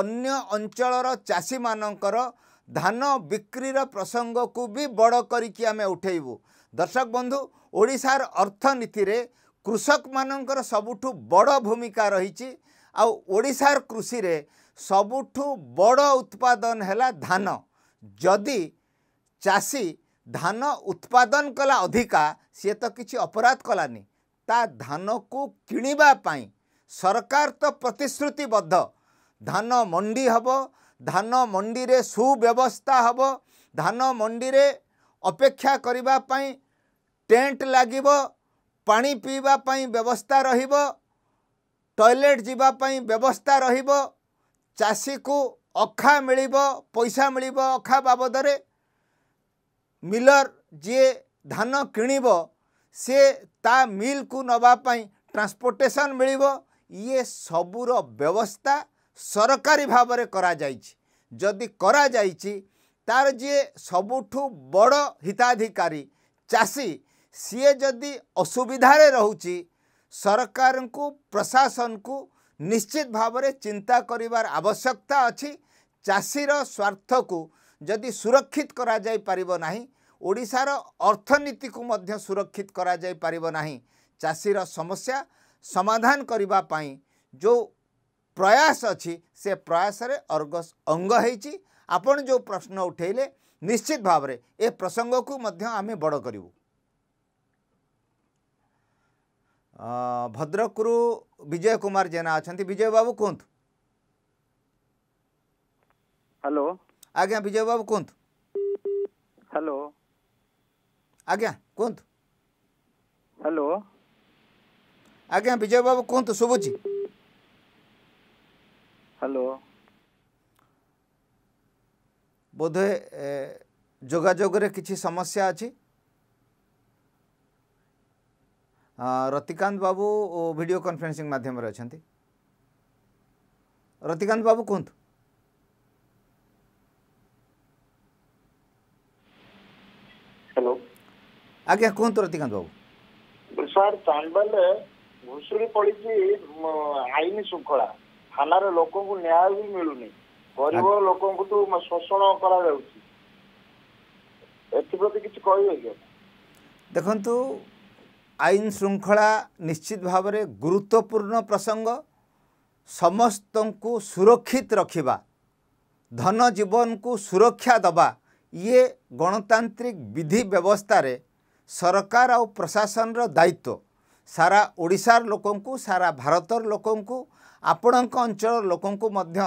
[SPEAKER 1] ଅନ୍ୟ ଅଞ୍ଚଳର ଚାଷୀମାନଙ୍କର ଧାନ ବିକ୍ରିର ପ୍ରସଙ୍ଗକୁ ବି ବଡ଼ କରିକି ଆମେ ଉଠେଇବୁ ଦର୍ଶକ ବନ୍ଧୁ ଓଡ଼ିଶାର ଅର୍ଥନୀତିରେ କୃଷକମାନଙ୍କର ସବୁଠୁ ବଡ଼ ଭୂମିକା ରହିଛି ଆଉ ଓଡ଼ିଶାର କୃଷିରେ ସବୁଠୁ ବଡ଼ ଉତ୍ପାଦନ ହେଲା ଧାନ ଯଦି ଚାଷୀ ଧାନ ଉତ୍ପାଦନ କଲା ଅଧିକା ସିଏ ତ କିଛି ଅପରାଧ କଲାନି ତା ଧାନକୁ କିଣିବା ପାଇଁ ସରକାର ତ ପ୍ରତିଶ୍ରୁତିବଦ୍ଧ ଧାନ ମଣ୍ଡି ହେବ ଧାନ ମଣ୍ଡିରେ ସୁବ୍ୟବସ୍ଥା ହେବ ଧାନ ମଣ୍ଡିରେ ଅପେକ୍ଷା କରିବା ପାଇଁ ଟେଣ୍ଟ ଲାଗିବ ପାଣି ପିଇବା ପାଇଁ ବ୍ୟବସ୍ଥା ରହିବ ଟଏଲେଟ୍ ଯିବା ପାଇଁ ବ୍ୟବସ୍ଥା ରହିବ ଚାଷୀକୁ ଅଖା ମିଳିବ ପଇସା ମିଳିବ ଅଖା ବାବଦରେ ମିଲର୍ ଯିଏ ଧାନ କିଣିବ ସେ ତା ମିଲ୍କୁ ନେବା ପାଇଁ ଟ୍ରାନ୍ସପୋର୍ଟେସନ୍ ମିଳିବ ଇଏ ସବୁର ବ୍ୟବସ୍ଥା ସରକାରୀ ଭାବରେ କରାଯାଇଛି ଯଦି କରାଯାଇଛି ତାର ଯିଏ ସବୁଠୁ ବଡ଼ ହିତାଧିକାରୀ ଚାଷୀ ସିଏ ଯଦି ଅସୁବିଧାରେ ରହୁଛି ସରକାରଙ୍କୁ ପ୍ରଶାସନକୁ ନିଶ୍ଚିତ ଭାବରେ ଚିନ୍ତା କରିବାର ଆବଶ୍ୟକତା ଅଛି ଚାଷୀର ସ୍ୱାର୍ଥକୁ ଯଦି ସୁରକ୍ଷିତ କରାଯାଇପାରିବ ନାହିଁ ओडार अर्थनीति को मध्य सुरक्षित करना चाषीर समस्या समाधान करने जो प्रयास अच्छी से प्रयास अर्गस अंग आपण जो प्रश्न उठेले निश्चित भाव ए प्रसंग को मध्य आमे बड़ करू भद्रकु विजय कुमार जेना अच्छा विजय बाबू कहत हेलो आज्ञा विजय बाबू कहत हेलो ଆଜ୍ଞା କୁହନ୍ତୁ ହ୍ୟାଲୋ ଆଜ୍ଞା ବିଜୟ ବାବୁ କୁହନ୍ତୁ ଶୁଭୁଛି ହ୍ୟାଲୋ ବୋଧହୁଏ ଯୋଗାଯୋଗରେ କିଛି ସମସ୍ୟା ଅଛି ରତିକାନ୍ତ ବାବୁ ଭିଡ଼ିଓ କନଫରେନ୍ସିଂ ମାଧ୍ୟମରେ ଅଛନ୍ତି ରତିକାନ୍ତ ବାବୁ କୁହନ୍ତୁ ଆଜ୍ଞା କୁହନ୍ତୁ ରତିକାନ୍ତ ବାବୁ
[SPEAKER 5] ସାର୍ ଚାନ୍ଦବାଲରେ ଘୁଷୁରୀ ପଡିଛି ଆଇନ ଶୃଙ୍ଖଳା ଥାନାରେ ଲୋକଙ୍କୁ ନ୍ୟାୟ ବି ମିଳୁନି ଗରିବ ଲୋକଙ୍କୁ ଶୋଷଣ କରାଯାଉଛି ଏଥିପ୍ରତି କିଛି କହିବେ କି
[SPEAKER 1] ଦେଖନ୍ତୁ ଆଇନ ଶୃଙ୍ଖଳା ନିଶ୍ଚିତ ଭାବରେ ଗୁରୁତ୍ୱପୂର୍ଣ୍ଣ ପ୍ରସଙ୍ଗ ସମସ୍ତଙ୍କୁ ସୁରକ୍ଷିତ ରଖିବା ଧନ ଜୀବନକୁ ସୁରକ୍ଷା ଦେବା ଇଏ ଗଣତାନ୍ତ୍ରିକ ବିଧି ବ୍ୟବସ୍ଥାରେ ସରକାର ଆଉ ପ୍ରଶାସନର ଦାୟିତ୍ୱ ସାରା ଓଡ଼ିଶାର ଲୋକଙ୍କୁ ସାରା ଭାରତର ଲୋକଙ୍କୁ ଆପଣଙ୍କ ଅଞ୍ଚଳର ଲୋକଙ୍କୁ ମଧ୍ୟ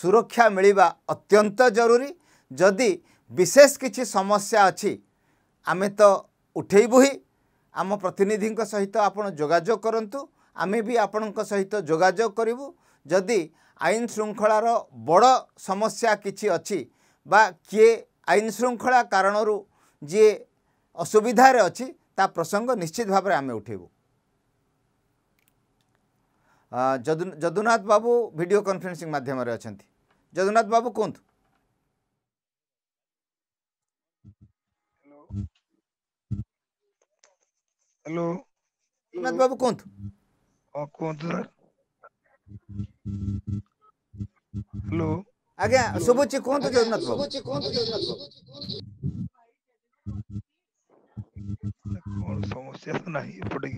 [SPEAKER 1] ସୁରକ୍ଷା ମିଳିବା ଅତ୍ୟନ୍ତ ଜରୁରୀ ଯଦି ବିଶେଷ କିଛି ସମସ୍ୟା ଅଛି ଆମେ ତ ଉଠେଇବୁ ହିଁ ଆମ ପ୍ରତିନିଧିଙ୍କ ସହିତ ଆପଣ ଯୋଗାଯୋଗ କରନ୍ତୁ ଆମେ ବି ଆପଣଙ୍କ ସହିତ ଯୋଗାଯୋଗ କରିବୁ ଯଦି ଆଇନ ଶୃଙ୍ଖଳାର ବଡ଼ ସମସ୍ୟା କିଛି ଅଛି ବା କିଏ ଆଇନ ଶୃଙ୍ଖଳା କାରଣରୁ ଯିଏ ଅସୁବିଧାରେ ଅଛି ତା ପ୍ରସଙ୍ଗ ନିଶ୍ଚିତ ଭାବରେ ଆମେ ଉଠାଇବୁ ଯଦୁନାଥ ବାବୁ ଭିଡ଼ିଓ କନଫରେନ୍ସିଂ ମାଧ୍ୟମରେ ଅଛନ୍ତି ଯଦୁନାଥ ବାବୁ କୁହନ୍ତୁ ବାବୁ କୁହନ୍ତୁ କୁହନ୍ତୁ ହ୍ୟାଲୋ ଆଜ୍ଞା ଶୁଭୁଛି କୁହନ୍ତୁ ଜଗନ୍ନାଥ ଶୁଭୁଛି କୁହନ୍ତୁ ଜଗନ୍ନାଥ कौन समस्या तो नहीं पड़े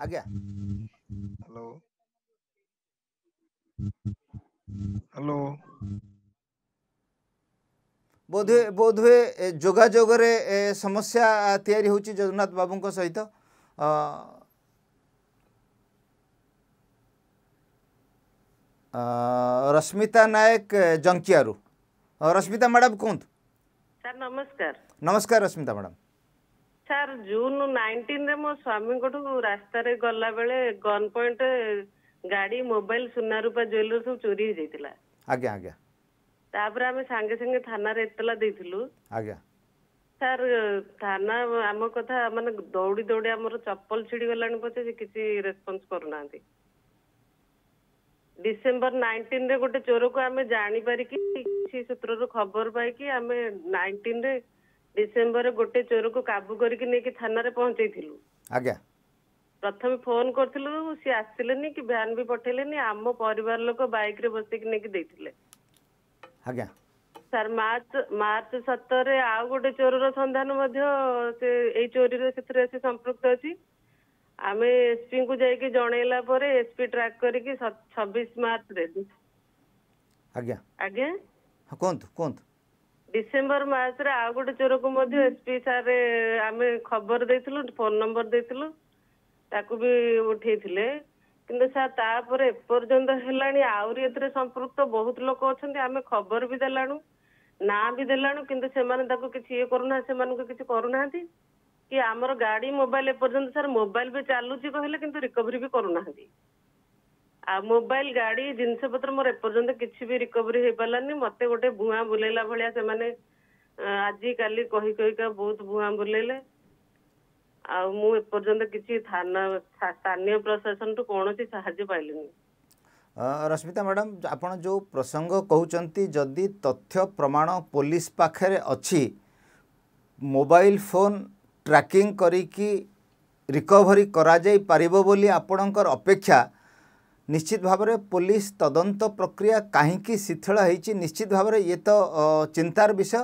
[SPEAKER 1] आ गया हेलो हेलो ବୋଧହୁଏ ବୋଧହୁଏ ଯୋଗାଯୋଗରେ ସମସ୍ୟା ତିଆରି ହେଉଛି ଯଦୁନାଥ ବାବୁଙ୍କ ସହିତ ରଶ୍ମିତା ନାୟକ ଜଙ୍କିଆରୁ ରଶ୍ମିତା ମ୍ୟାଡ଼ାମ୍ କୁହନ୍ତୁ
[SPEAKER 2] ସାର୍ ନମସ୍କାର
[SPEAKER 1] ନମସ୍କାର ରଶ୍ମିତା ମ୍ୟାଡ଼ାମ୍
[SPEAKER 2] ସାର୍ ଜୁନ୍ ନାଇନଟିନ୍ରେ ମୋ ସ୍ୱାମୀଙ୍କଠୁ ରାସ୍ତାରେ ଗଲାବେଳେ ଗନ୍ ପଏଣ୍ଟ ଗାଡ଼ି ମୋବାଇଲ ସୁନାରୂପା ଜୁଏଲର ସବୁ ଚୋରି ହେଇଯାଇଥିଲା ଆଜ୍ଞା ଆଜ୍ଞା ତାପରେ ଆମେ ସାଙ୍ଗେ ସାଙ୍ଗେ ଥାନାରେ ଏତଲା ଦେଇଥିଲୁ ଆଜ୍ଞା ସାର୍ ଥାନା ଆମ କଥା ମାନେ ଦୌଡ଼ି ଦୌଡ଼ି ଆମର ଚପଲ ଛିଡ଼ି ଗଲାଣି ପଛେ ସେ କିଛି ରେସ୍ପନ୍ସ କରୁନାହାନ୍ତି ଡିସେମ୍ବର ନାଇଣ୍ଟିନରେ ଗୋଟେ ଚୋରକୁ ଆମେ ଜାଣିପାରିକି କିଛି ସୂତ୍ରରୁ ଖବର ପାଇକି ଆମେ ନାଇଣ୍ଟିନରେ ଡିସେମ୍ବରରେ ଗୋଟେ ଚୋରକୁ କାବୁ କରିକି ନେଇକି ଥାନାରେ ପହଞ୍ଚେଇଥିଲୁ ଆଜ୍ଞା ପ୍ରଥମେ ଫୋନ କରିଥିଲୁ ସିଏ ଆସିଲେନି କି ଭ୍ୟାନ ବି ପଠେଇଲେନି ଆମ ପରିବାର ଲୋକ ବାଇକ୍ରେ ବସେଇକି ନେଇକି ଦେଇଥିଲେ ଆଜ୍ଞା ସାର୍ ମାର୍ଚ୍ଚ ମାର୍ଚ୍ଚ ସତରରେ ଆଉ ଗୋଟେ ଚୋରର ସନ୍ଧାନ ମଧ୍ୟ ସେ ଏଇ ଚୋରିର ସେଥିରେ ସେ ସମ୍ପୃକ୍ତ ଅଛି ଆମେ ଏସପିଙ୍କୁ ଯାଇକି ଜଣେଇଲା ପରେ ଏସପି ଟ୍ରାକ୍ କରିକି ଛବିଶ ମାର୍ଚ୍ଚ ଦେବି ଆଜ୍ଞା ଆଜ୍ଞା କୁହନ୍ତୁ ଡିସେମ୍ବର ଆଉ ଗୋଟେ ଚୋରକୁ ମଧ୍ୟ ଏସପି ସାର ଆମେ ଖବର ଦେଇଥିଲୁ ଫୋନ ନମ୍ବର ଦେଇଥିଲୁ ତାକୁ ବି ଉଠେଇଥିଲେ କିନ୍ତୁ ସାର୍ ତାପରେ ଏପର୍ଯ୍ୟନ୍ତ ହେଲାଣି ଆହୁରି ଏଥିରେ ସମ୍ପୃକ୍ତ ବହୁତ ଲୋକ ଅଛନ୍ତି ଆମେ ଖବର ବି ଦେଲାଣୁ ନାଁ ବି ଦେଲାଣୁ କିନ୍ତୁ ସେମାନେ ତାକୁ କିଛି ଇଏ କରୁନାହାନ୍ତି ସେମାନଙ୍କୁ କିଛି କରୁନାହାନ୍ତି କି ଆମର ଗାଡି ମୋବାଇଲ ଏପର୍ଯ୍ୟନ୍ତ ସାର୍ ମୋବାଇଲ ବି ଚାଲୁଛି କହିଲେ କିନ୍ତୁ ରିକଭରି ବି କରୁନାହାନ୍ତି ଆଉ ମୋବାଇଲ ଗାଡି ଜିନିଷପତ୍ର ମୋର ଏପର୍ଯ୍ୟନ୍ତ କିଛି ବି ରିକଭରି ହେଇପାରିଲାନି ମତେ ଗୋଟେ ଭୂଆଁ ବୁଲେଇଲା ଭଳିଆ ସେମାନେ ଆଜି କାଲି କହି କହିକା ବହୁତ ଭୂଆଁ ବୁଲେଇଲେ ଆଉ ମୁଁ ଏପର୍ଯ୍ୟନ୍ତ କିଛି ଥାନା ସ୍ଥାନୀୟ ପ୍ରଶାସନଠୁ କୌଣସି ସାହାଯ୍ୟ ପାଇଲିନି
[SPEAKER 1] ରଶ୍ମିତା ମ୍ୟାଡ଼ାମ ଆପଣ ଯେଉଁ ପ୍ରସଙ୍ଗ କହୁଛନ୍ତି ଯଦି ତଥ୍ୟ ପ୍ରମାଣ ପୋଲିସ ପାଖରେ ଅଛି ମୋବାଇଲ ଫୋନ୍ ଟ୍ରାକିଂ କରିକି ରିକଭରି କରାଯାଇପାରିବ ବୋଲି ଆପଣଙ୍କର ଅପେକ୍ଷା ନିଶ୍ଚିତ ଭାବରେ ପୋଲିସ ତଦନ୍ତ ପ୍ରକ୍ରିୟା କାହିଁକି ଶିଥିଳ ହୋଇଛି ନିଶ୍ଚିତ ଭାବରେ ଇଏ ତ ଚିନ୍ତାର ବିଷୟ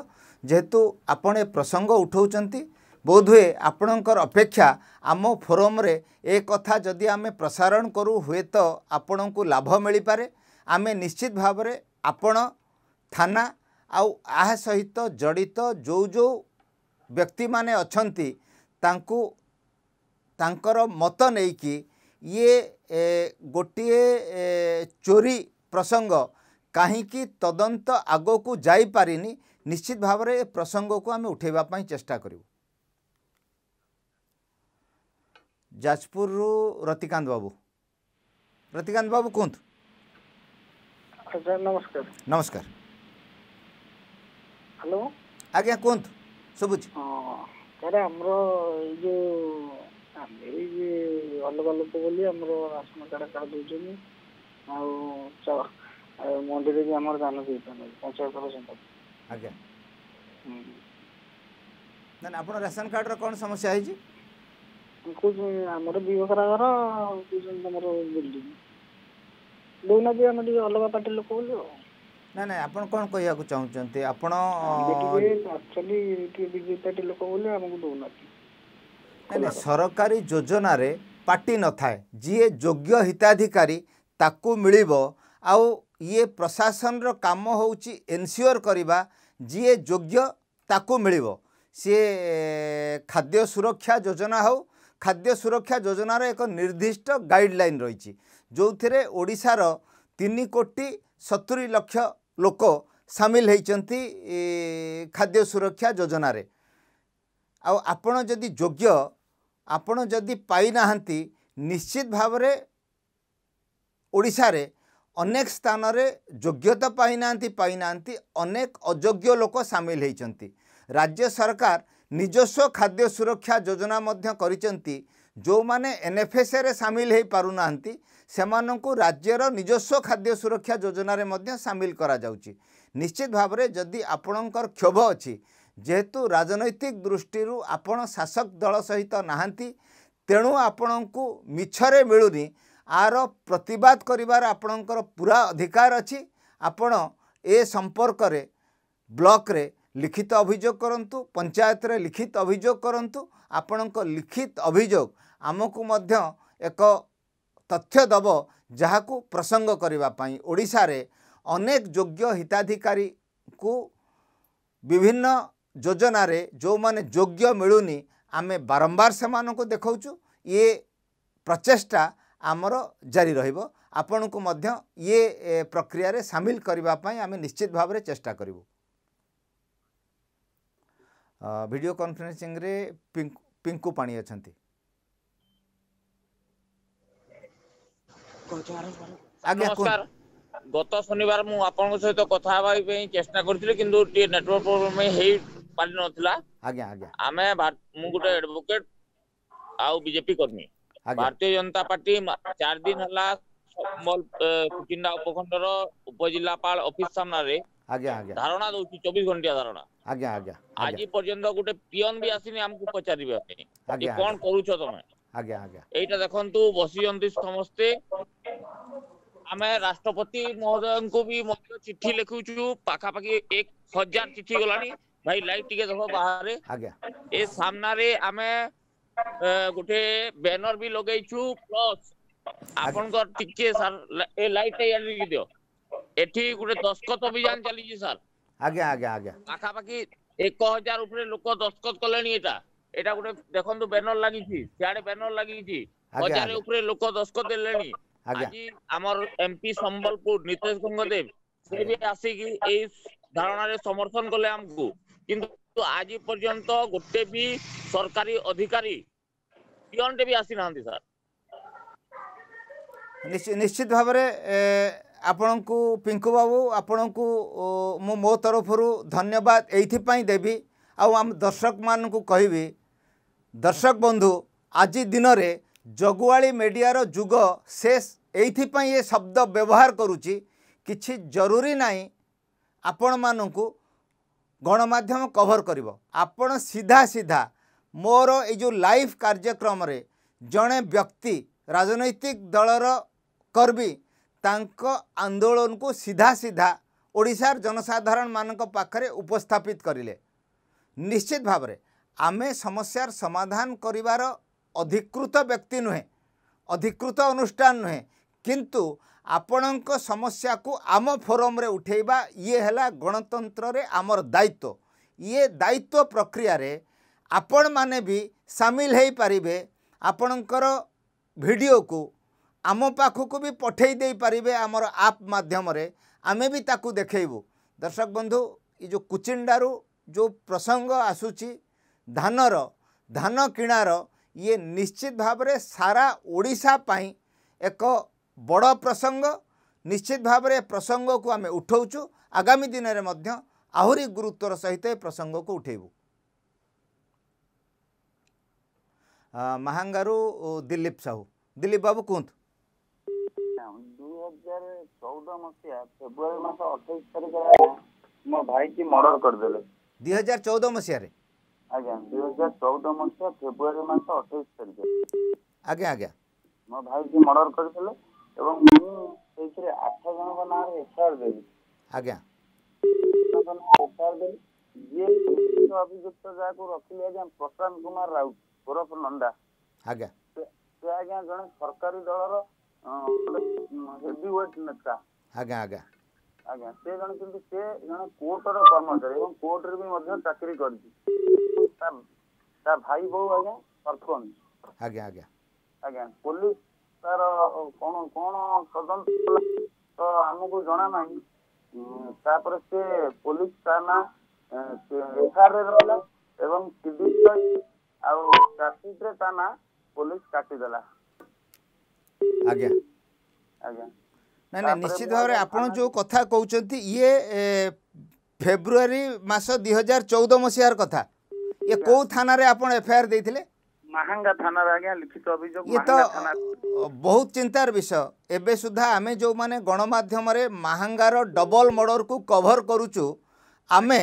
[SPEAKER 1] ଯେହେତୁ ଆପଣ ଏ ପ୍ରସଙ୍ଗ ଉଠାଉଛନ୍ତି ବୋଧହୁଏ ଆପଣଙ୍କର ଅପେକ୍ଷା ଆମ ଫୋରମରେ ଏ କଥା ଯଦି ଆମେ ପ୍ରସାରଣ କରୁ ହୁଏତ ଆପଣଙ୍କୁ ଲାଭ ମିଳିପାରେ ଆମେ ନିଶ୍ଚିତ ଭାବରେ ଆପଣ ଥାନା ଆଉ ଏହା ସହିତ ଜଡ଼ିତ ଯେଉଁ ଯେଉଁ ବ୍ୟକ୍ତିମାନେ ଅଛନ୍ତି ତାଙ୍କୁ ତାଙ୍କର ମତ ନେଇକି ଇଏ ଗୋଟିଏ ଚୋରି ପ୍ରସଙ୍ଗ କାହିଁକି ତଦନ୍ତ ଆଗକୁ ଯାଇପାରିନି ନିଶ୍ଚିତ ଭାବରେ ଏ ପ୍ରସଙ୍ଗକୁ ଆମେ ଉଠାଇବା ପାଇଁ ଚେଷ୍ଟା କରିବୁ ଯାଜପୁରରୁ ରତିକାନ୍ତ ବାବୁ ରତିକାନ୍ତ ବାବୁ କୁହନ୍ତୁ ନମସ୍କାର ନମସ୍କାର ହ୍ୟାଲୋ ଆଜ୍ଞା କୁହନ୍ତୁ ଶୁଭୁଛି
[SPEAKER 8] ସାର୍ ଆମର ଏଇ ଯୋଉ ଆମେ ଇଏ ଅଲଗା ଲୋକ ବୋଲି ଆମର ରାସନ କାର୍ଡ଼ କାଢ଼ି ଦେଉଛନ୍ତି ଆଉ ମଣ୍ଡିରେ ବି ଆମର ଦାନ ଦେଇପାରୁନାହିଁ
[SPEAKER 1] ପଞ୍ଚାୟତର ସମ୍ପତ୍ତି
[SPEAKER 9] ଆଜ୍ଞା
[SPEAKER 8] ନା ଆପଣ ରାସନ
[SPEAKER 10] କାର୍ଡ଼ର କ'ଣ ସମସ୍ୟା ହେଇଛି ଆମର ଦୁଇ ବଖରା ଘର ଆମର ବିଲ୍ଡିଂ ଦେଉନାହାନ୍ତି ଆମେ ଟିକେ ଅଲଗା ପାର୍ଟି ଲୋକ ବୋଲି ଆଉ
[SPEAKER 1] ନା ନାଇଁ ଆପଣ କ'ଣ କହିବାକୁ ଚାହୁଁଛନ୍ତି ଆପଣ ନାଇଁ ସରକାରୀ ଯୋଜନାରେ ପାର୍ଟି ନଥାଏ ଯିଏ ଯୋଗ୍ୟ ହିତାଧିକାରୀ ତାକୁ ମିଳିବ ଆଉ ଇଏ ପ୍ରଶାସନର କାମ ହେଉଛି ଏନ୍ସିଓର କରିବା ଯିଏ ଯୋଗ୍ୟ ତାକୁ ମିଳିବ ସିଏ ଖାଦ୍ୟ ସୁରକ୍ଷା ଯୋଜନା ହେଉ ଖାଦ୍ୟ ସୁରକ୍ଷା ଯୋଜନାର ଏକ ନିର୍ଦ୍ଦିଷ୍ଟ ଗାଇଡ଼ଲାଇନ୍ ରହିଛି ଯେଉଁଥିରେ ଓଡ଼ିଶାର ତିନି କୋଟି ସତୁରି ଲକ୍ଷ ଲୋକ ସାମିଲ ହୋଇଛନ୍ତି ଖାଦ୍ୟ ସୁରକ୍ଷା ଯୋଜନାରେ ଆଉ ଆପଣ ଯଦି ଯୋଗ୍ୟ ଆପଣ ଯଦି ପାଇନାହାନ୍ତି ନିଶ୍ଚିତ ଭାବରେ ଓଡ଼ିଶାରେ ଅନେକ ସ୍ଥାନରେ ଯୋଗ୍ୟତା ପାଇନାହାନ୍ତି ପାଇନାହାନ୍ତି ଅନେକ ଅଯୋଗ୍ୟ ଲୋକ ସାମିଲ ହୋଇଛନ୍ତି ରାଜ୍ୟ ସରକାର ନିଜସ୍ୱ ଖାଦ୍ୟ ସୁରକ୍ଷା ଯୋଜନା ମଧ୍ୟ କରିଛନ୍ତି ଯେଉଁମାନେ ଏନ୍ଏଫ୍ଏସ୍ଏରେ ସାମିଲ ହୋଇପାରୁନାହାନ୍ତି ସେମାନଙ୍କୁ ରାଜ୍ୟର ନିଜସ୍ୱ ଖାଦ୍ୟ ସୁରକ୍ଷା ଯୋଜନାରେ ମଧ୍ୟ ସାମିଲ କରାଯାଉଛି ନିଶ୍ଚିତ ଭାବରେ ଯଦି ଆପଣଙ୍କର କ୍ଷୋଭ ଅଛି ଯେହେତୁ ରାଜନୈତିକ ଦୃଷ୍ଟିରୁ ଆପଣ ଶାସକ ଦଳ ସହିତ ନାହାନ୍ତି ତେଣୁ ଆପଣଙ୍କୁ ମିଛରେ ମିଳୁନି ଆର ପ୍ରତିବାଦ କରିବାର ଆପଣଙ୍କର ପୁରା ଅଧିକାର ଅଛି ଆପଣ ଏ ସମ୍ପର୍କରେ ବ୍ଲକରେ ଲିଖିତ ଅଭିଯୋଗ କରନ୍ତୁ ପଞ୍ଚାୟତରେ ଲିଖିତ ଅଭିଯୋଗ କରନ୍ତୁ ଆପଣଙ୍କ ଲିଖିତ ଅଭିଯୋଗ ଆମକୁ ମଧ୍ୟ ଏକ ତଥ୍ୟ ଦେବ ଯାହାକୁ ପ୍ରସଙ୍ଗ କରିବା ପାଇଁ ଓଡ଼ିଶାରେ ଅନେକ ଯୋଗ୍ୟ ହିତାଧିକାରୀଙ୍କୁ ବିଭିନ୍ନ ଯୋଜନାରେ ଯେଉଁମାନେ ଯୋଗ୍ୟ ମିଳୁନି ଆମେ ବାରମ୍ବାର ସେମାନଙ୍କୁ ଦେଖାଉଛୁ ଇଏ ପ୍ରଚେଷ୍ଟା ଆମର ଜାରି ରହିବ ଆପଣଙ୍କୁ ମଧ୍ୟ ଇଏ ପ୍ରକ୍ରିୟାରେ ସାମିଲ କରିବା ପାଇଁ ଆମେ ନିଶ୍ଚିତ ଭାବରେ ଚେଷ୍ଟା କରିବୁ ଭିଡ଼ିଓ କନଫରେନ୍ସିଂରେ ପିଙ୍କୁ ପାଣି ଅଛନ୍ତି ଆଜ୍ଞା
[SPEAKER 11] ନମସ୍କାର ଗତ ଶନିବାର ମୁଁ ଆପଣଙ୍କ ସହିତ କଥା ହେବା ପାଇଁ ଚେଷ୍ଟା କରିଥିଲି କିନ୍ତୁ ଟିକେ ନେଟୱାର୍କ ପ୍ରୋବ୍ଲେମ ହେଇ ପାରିନଥିଲା ଆଜ୍ଞା ଆଜ୍ଞା ଆମେ ମୁଁ ଗୋଟେ ଆଡଭୋକେଟ ଆଉ ବିଜେପି କର୍ମୀ ଭାରତୀୟ ଜନତା ପାର୍ଟି ଚାରି ଦିନ ହେଲା କୁଚିଣ୍ଡା ଉପଖଣ୍ଡର ଉପଜିଲ୍ଲାପାଳ ଅଫିସ ସାମ୍ନାରେ ଧାରଣା ଦଉଛି ଚବିଶ ଘଣ୍ଟିଆ ଧାରଣା ଆଜି ପର୍ଯ୍ୟନ୍ତ ଗୋଟେ ପିଅନ ବି ଆସିନି ଆମକୁ ପଚାରିବା ପାଇଁ କଣ କରୁଛ ତମେ ଆଜ୍ଞା ଆଜ୍ଞା ଏଇଟା ଦେଖନ୍ତୁ ବସିଛନ୍ତି ସମସ୍ତେ ଆମେ ରାଷ୍ଟ୍ରପତି ମହୋଦୟଙ୍କୁ ବି ମଧ୍ୟ ଚିଠି ଲେଖୁଛୁ ପାଖାପାଖି ଏକ ହଜାର ଚିଠି ଗଲାଣି ଭାଇ ଲାଇଟ୍ ଟିକେ ଦେଖ ବାହାରେ ଆଜ୍ଞା ଏ ସାମ୍ନାରେ ଆମେ ଗୋଟେ ବ୍ୟାନର ବି ଲଗେଇଛୁ ପ୍ଲସ୍ ଆପଣଙ୍କର ଟିକେ ସାର୍ ଏ ଲାଇଟ୍ ଟା ଦିଅ ଏଠି ଗୋଟେ ଦସ୍ତଖତ ଅଭିଯାନ ଚାଲିଛି ସାର୍
[SPEAKER 9] ଆଜ୍ଞା ଆଜ୍ଞା ଆଜ୍ଞା
[SPEAKER 11] ପାଖାପାଖି ଏକ ହଜାର ଉପରେ ଲୋକ ଦସ୍ତଖତ କଲେଣି ଏଇଟା ଏଇଟା ଗୋଟେ ଦେଖନ୍ତୁ ବ୍ୟାନର ଲାଗିଛି ସିଆଡେ ବ୍ୟାନର ଲାଗିଛି ହଜାରେ ଉପରେ ଲୋକ ଦସ୍ତଖତ ଦେଲେଣି ଆଜି ଆମର ଏମପି ସମ୍ବଲପୁର ନିତେଶ ଗଙ୍ଗଦେବ ସେ ବି ଆସିକି ଏଇ ଧାରଣାରେ ସମର୍ଥନ କଲେ ଆମକୁ କିନ୍ତୁ ଆଜି ପର୍ଯ୍ୟନ୍ତ ଗୋଟେ ବି ସରକାରୀ ଅଧିକାରୀ ପିଅନଟେ ବି ଆସିନାହାନ୍ତି ସାର୍
[SPEAKER 1] ନିଶ୍ଚିତ ଭାବରେ ଆପଣଙ୍କୁ ପିଙ୍କୁ ବାବୁ ଆପଣଙ୍କୁ ମୁଁ ମୋ ତରଫରୁ ଧନ୍ୟବାଦ ଏଇଥିପାଇଁ ଦେବି ଆଉ ଆମ ଦର୍ଶକମାନଙ୍କୁ କହିବି ଦର୍ଶକ ବନ୍ଧୁ ଆଜି ଦିନରେ ଜଗୁଆଳି ମିଡ଼ିଆର ଯୁଗ ଶେଷ ଏଇଥିପାଇଁ ଏ ଶବ୍ଦ ବ୍ୟବହାର କରୁଛି କିଛି ଜରୁରୀ ନାହିଁ ଆପଣମାନଙ୍କୁ ଗଣମାଧ୍ୟମ କଭର କରିବ ଆପଣ ସିଧା ସିଧା ମୋର ଏଇ ଯେଉଁ ଲାଇଭ୍ କାର୍ଯ୍ୟକ୍ରମରେ ଜଣେ ବ୍ୟକ୍ତି ରାଜନୈତିକ ଦଳର କର୍ମୀ ତାଙ୍କ ଆନ୍ଦୋଳନକୁ ସିଧା ସିଧା ଓଡ଼ିଶାର ଜନସାଧାରଣମାନଙ୍କ ପାଖରେ ଉପସ୍ଥାପିତ କରିଲେ ନିଶ୍ଚିତ ଭାବରେ ଆମେ ସମସ୍ୟାର ସମାଧାନ କରିବାର ଅଧିକୃତ ବ୍ୟକ୍ତି ନୁହେଁ ଅଧିକୃତ ଅନୁଷ୍ଠାନ ନୁହେଁ କିନ୍ତୁ ଆପଣଙ୍କ ସମସ୍ୟାକୁ ଆମ ଫୋରମ୍ରେ ଉଠାଇବା ଇଏ ହେଲା ଗଣତନ୍ତ୍ରରେ ଆମର ଦାୟିତ୍ୱ ଇଏ ଦାୟିତ୍ୱ ପ୍ରକ୍ରିୟାରେ ଆପଣମାନେ ବି ସାମିଲ ହୋଇପାରିବେ ଆପଣଙ୍କର ଭିଡ଼ିଓକୁ ଆମ ପାଖକୁ ବି ପଠାଇ ଦେଇପାରିବେ ଆମର ଆପ୍ ମାଧ୍ୟମରେ ଆମେ ବି ତାକୁ ଦେଖାଇବୁ ଦର୍ଶକ ବନ୍ଧୁ ଏ ଯେଉଁ କୁଚିଣ୍ଡାରୁ ଯେଉଁ ପ୍ରସଙ୍ଗ ଆସୁଛି ଧାନର ଧାନ କିଣାର ଇଏ ନିଶ୍ଚିତ ଭାବରେ ସାରା ଓଡ଼ିଶା ପାଇଁ ଏକ ବଡ଼ ପ୍ରସଙ୍ଗ ନିଶ୍ଚିତ ଭାବରେ ଏ ପ୍ରସଙ୍ଗକୁ ଆମେ ଉଠାଉଛୁ ଆଗାମୀ ଦିନରେ ମଧ୍ୟ ଆହୁରି ଗୁରୁତ୍ୱର ସହିତ ଏ ପ୍ରସଙ୍ଗକୁ ଉଠାଇବୁ ମାହାଙ୍ଗାରୁ ଦିଲ୍ଲୀପ ସାହୁ ଦିଲ୍ଲୀପ ବାବୁ କୁହନ୍ତୁ
[SPEAKER 5] ଦୁଇ ହଜାର ଚଉଦ ମସିହା ଫେବୃଆରୀ ମାସ ଅଠେଇଶ ତାରିଖରେ ମୋ ଭାଇକି ମର୍ଡର କରିଦେଲେ
[SPEAKER 1] ଦୁଇ ହଜାର ଚଉଦ ମସିହାରେ
[SPEAKER 5] ଆଜ୍ଞା ଦୁଇ ହଜାର ଚଉଦ ମସିହା ଫେବୃଆରୀ ମାସ ଅଠେଇଶ ତାରିଖ ଆଜ୍ଞା ଆଜ୍ଞା ମୋ ଭାଇକି ମର୍ଡର କରିଥିଲେ ଏବଂ ମୁଁ ସେଇଥିରେ ଆଠ ଜଣଙ୍କ ନାଁରେ ଏଫଆଇଆର ଦେଲି ଆଜ୍ଞା ଏଫଆଇଆର ଦେଲି ଯିଏ ଅଭିଯୁକ୍ତ ଯାହାକୁ ରଖିଲେ ଆଜ୍ଞା ପ୍ରଶାନ୍ତ କୁମାର ରାଉତ ଓରଫ ନନ୍ଦା ଆଜ୍ଞା ସେ ଆଜ୍ଞା ଜଣେ ସରକାରୀ ଦଳର ହେଭିୱେଟ୍ ନେତା ଆଜ୍ଞା ଆଜ୍ଞା ଆଜ୍ଞା ସେ ଜଣେ କିନ୍ତୁ ସେ ଜଣେ କୋର୍ଟର କର୍ମଚାରୀ ଏବଂ କୋର୍ଟରେ ବି ମଧ୍ୟ ଚାକିରି କରିଛି ତା ଭାଇ ବୋଉ ଆଜ୍ଞା ସରପଞ୍ଚ ଆଜ୍ଞା ଆଜ୍ଞା ଆଜ୍ଞା ପୋଲିସ ତାର କ'ଣ କ'ଣ ତଦନ୍ତ ତ ଆମକୁ ଜଣା ନାହିଁ ତାପରେ ସେ ପୋଲିସ ତା ନା ଏଫଆଇଆରରେ ରହିଲା ଏବଂ ଆଉ ଟ୍ରାଫିକରେ ତା ନା ପୋଲିସ କାଟିଦେଲା ଆଜ୍ଞା ଆଜ୍ଞା
[SPEAKER 1] ନା ନା ନିଶ୍ଚିତ ଭାବରେ ଆପଣ ଯେଉଁ କଥା କହୁଛନ୍ତି ଇଏ ଫେବୃଆରୀ ମାସ ଦୁଇ ହଜାର ଚଉଦ ମସିହାର କଥା ଇଏ କୋଉ ଥାନାରେ ଆପଣ ଏଫଆଇଆର ଦେଇଥିଲେ ମାହାଙ୍ଗା ଥାନାରେ ଆଜ୍ଞା ଲିଖିତ ଅଭିଯୋଗ ଇଏ ତ ବହୁତ ଚିନ୍ତାର ବିଷୟ ଏବେ ସୁଦ୍ଧା ଆମେ ଯେଉଁମାନେ ଗଣମାଧ୍ୟମରେ ମାହାଙ୍ଗାର ଡବଲ ମର୍ଡ଼ରକୁ କଭର କରୁଛୁ ଆମେ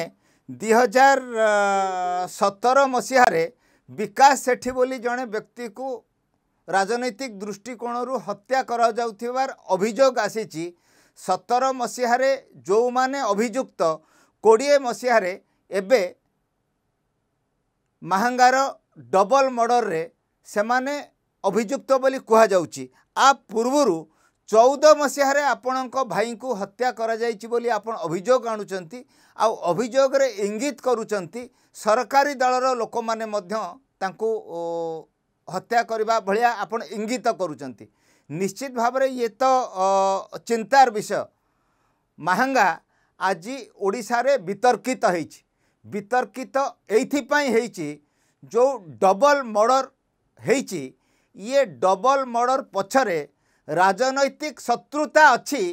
[SPEAKER 1] ଦୁଇ ହଜାର ସତର ମସିହାରେ ବିକାଶ ସେଠୀ ବୋଲି ଜଣେ ବ୍ୟକ୍ତିକୁ ରାଜନୈତିକ ଦୃଷ୍ଟିକୋଣରୁ ହତ୍ୟା କରାଯାଉଥିବାର ଅଭିଯୋଗ ଆସିଛି ସତର ମସିହାରେ ଯେଉଁମାନେ ଅଭିଯୁକ୍ତ କୋଡ଼ିଏ ମସିହାରେ ଏବେ ମାହାଙ୍ଗାର ଡବଲ ମର୍ଡ଼ରରେ ସେମାନେ ଅଭିଯୁକ୍ତ ବୋଲି କୁହାଯାଉଛି ଆ ପୂର୍ବରୁ ଚଉଦ ମସିହାରେ ଆପଣଙ୍କ ଭାଇଙ୍କୁ ହତ୍ୟା କରାଯାଇଛି ବୋଲି ଆପଣ ଅଭିଯୋଗ ଆଣୁଛନ୍ତି ଆଉ ଅଭିଯୋଗରେ ଇଙ୍ଗିତ କରୁଛନ୍ତି ସରକାରୀ ଦଳର ଲୋକମାନେ ମଧ୍ୟ ତାଙ୍କୁ ହତ୍ୟା କରିବା ଭଳିଆ ଆପଣ ଇଙ୍ଗିତ କରୁଛନ୍ତି ନିଶ୍ଚିତ ଭାବରେ ଇଏ ତ ଚିନ୍ତାର ବିଷୟ ମାହାଙ୍ଗା ଆଜି ଓଡ଼ିଶାରେ ବିତର୍କିତ ହେଇଛି ବିତର୍କିତ ଏଇଥିପାଇଁ ହେଇଛି ଯେଉଁ ଡବଲ ମର୍ଡ଼ର ହେଇଛି ଇଏ ଡବଲ ମର୍ଡ଼ର ପଛରେ ରାଜନୈତିକ ଶତ୍ରୁତା ଅଛି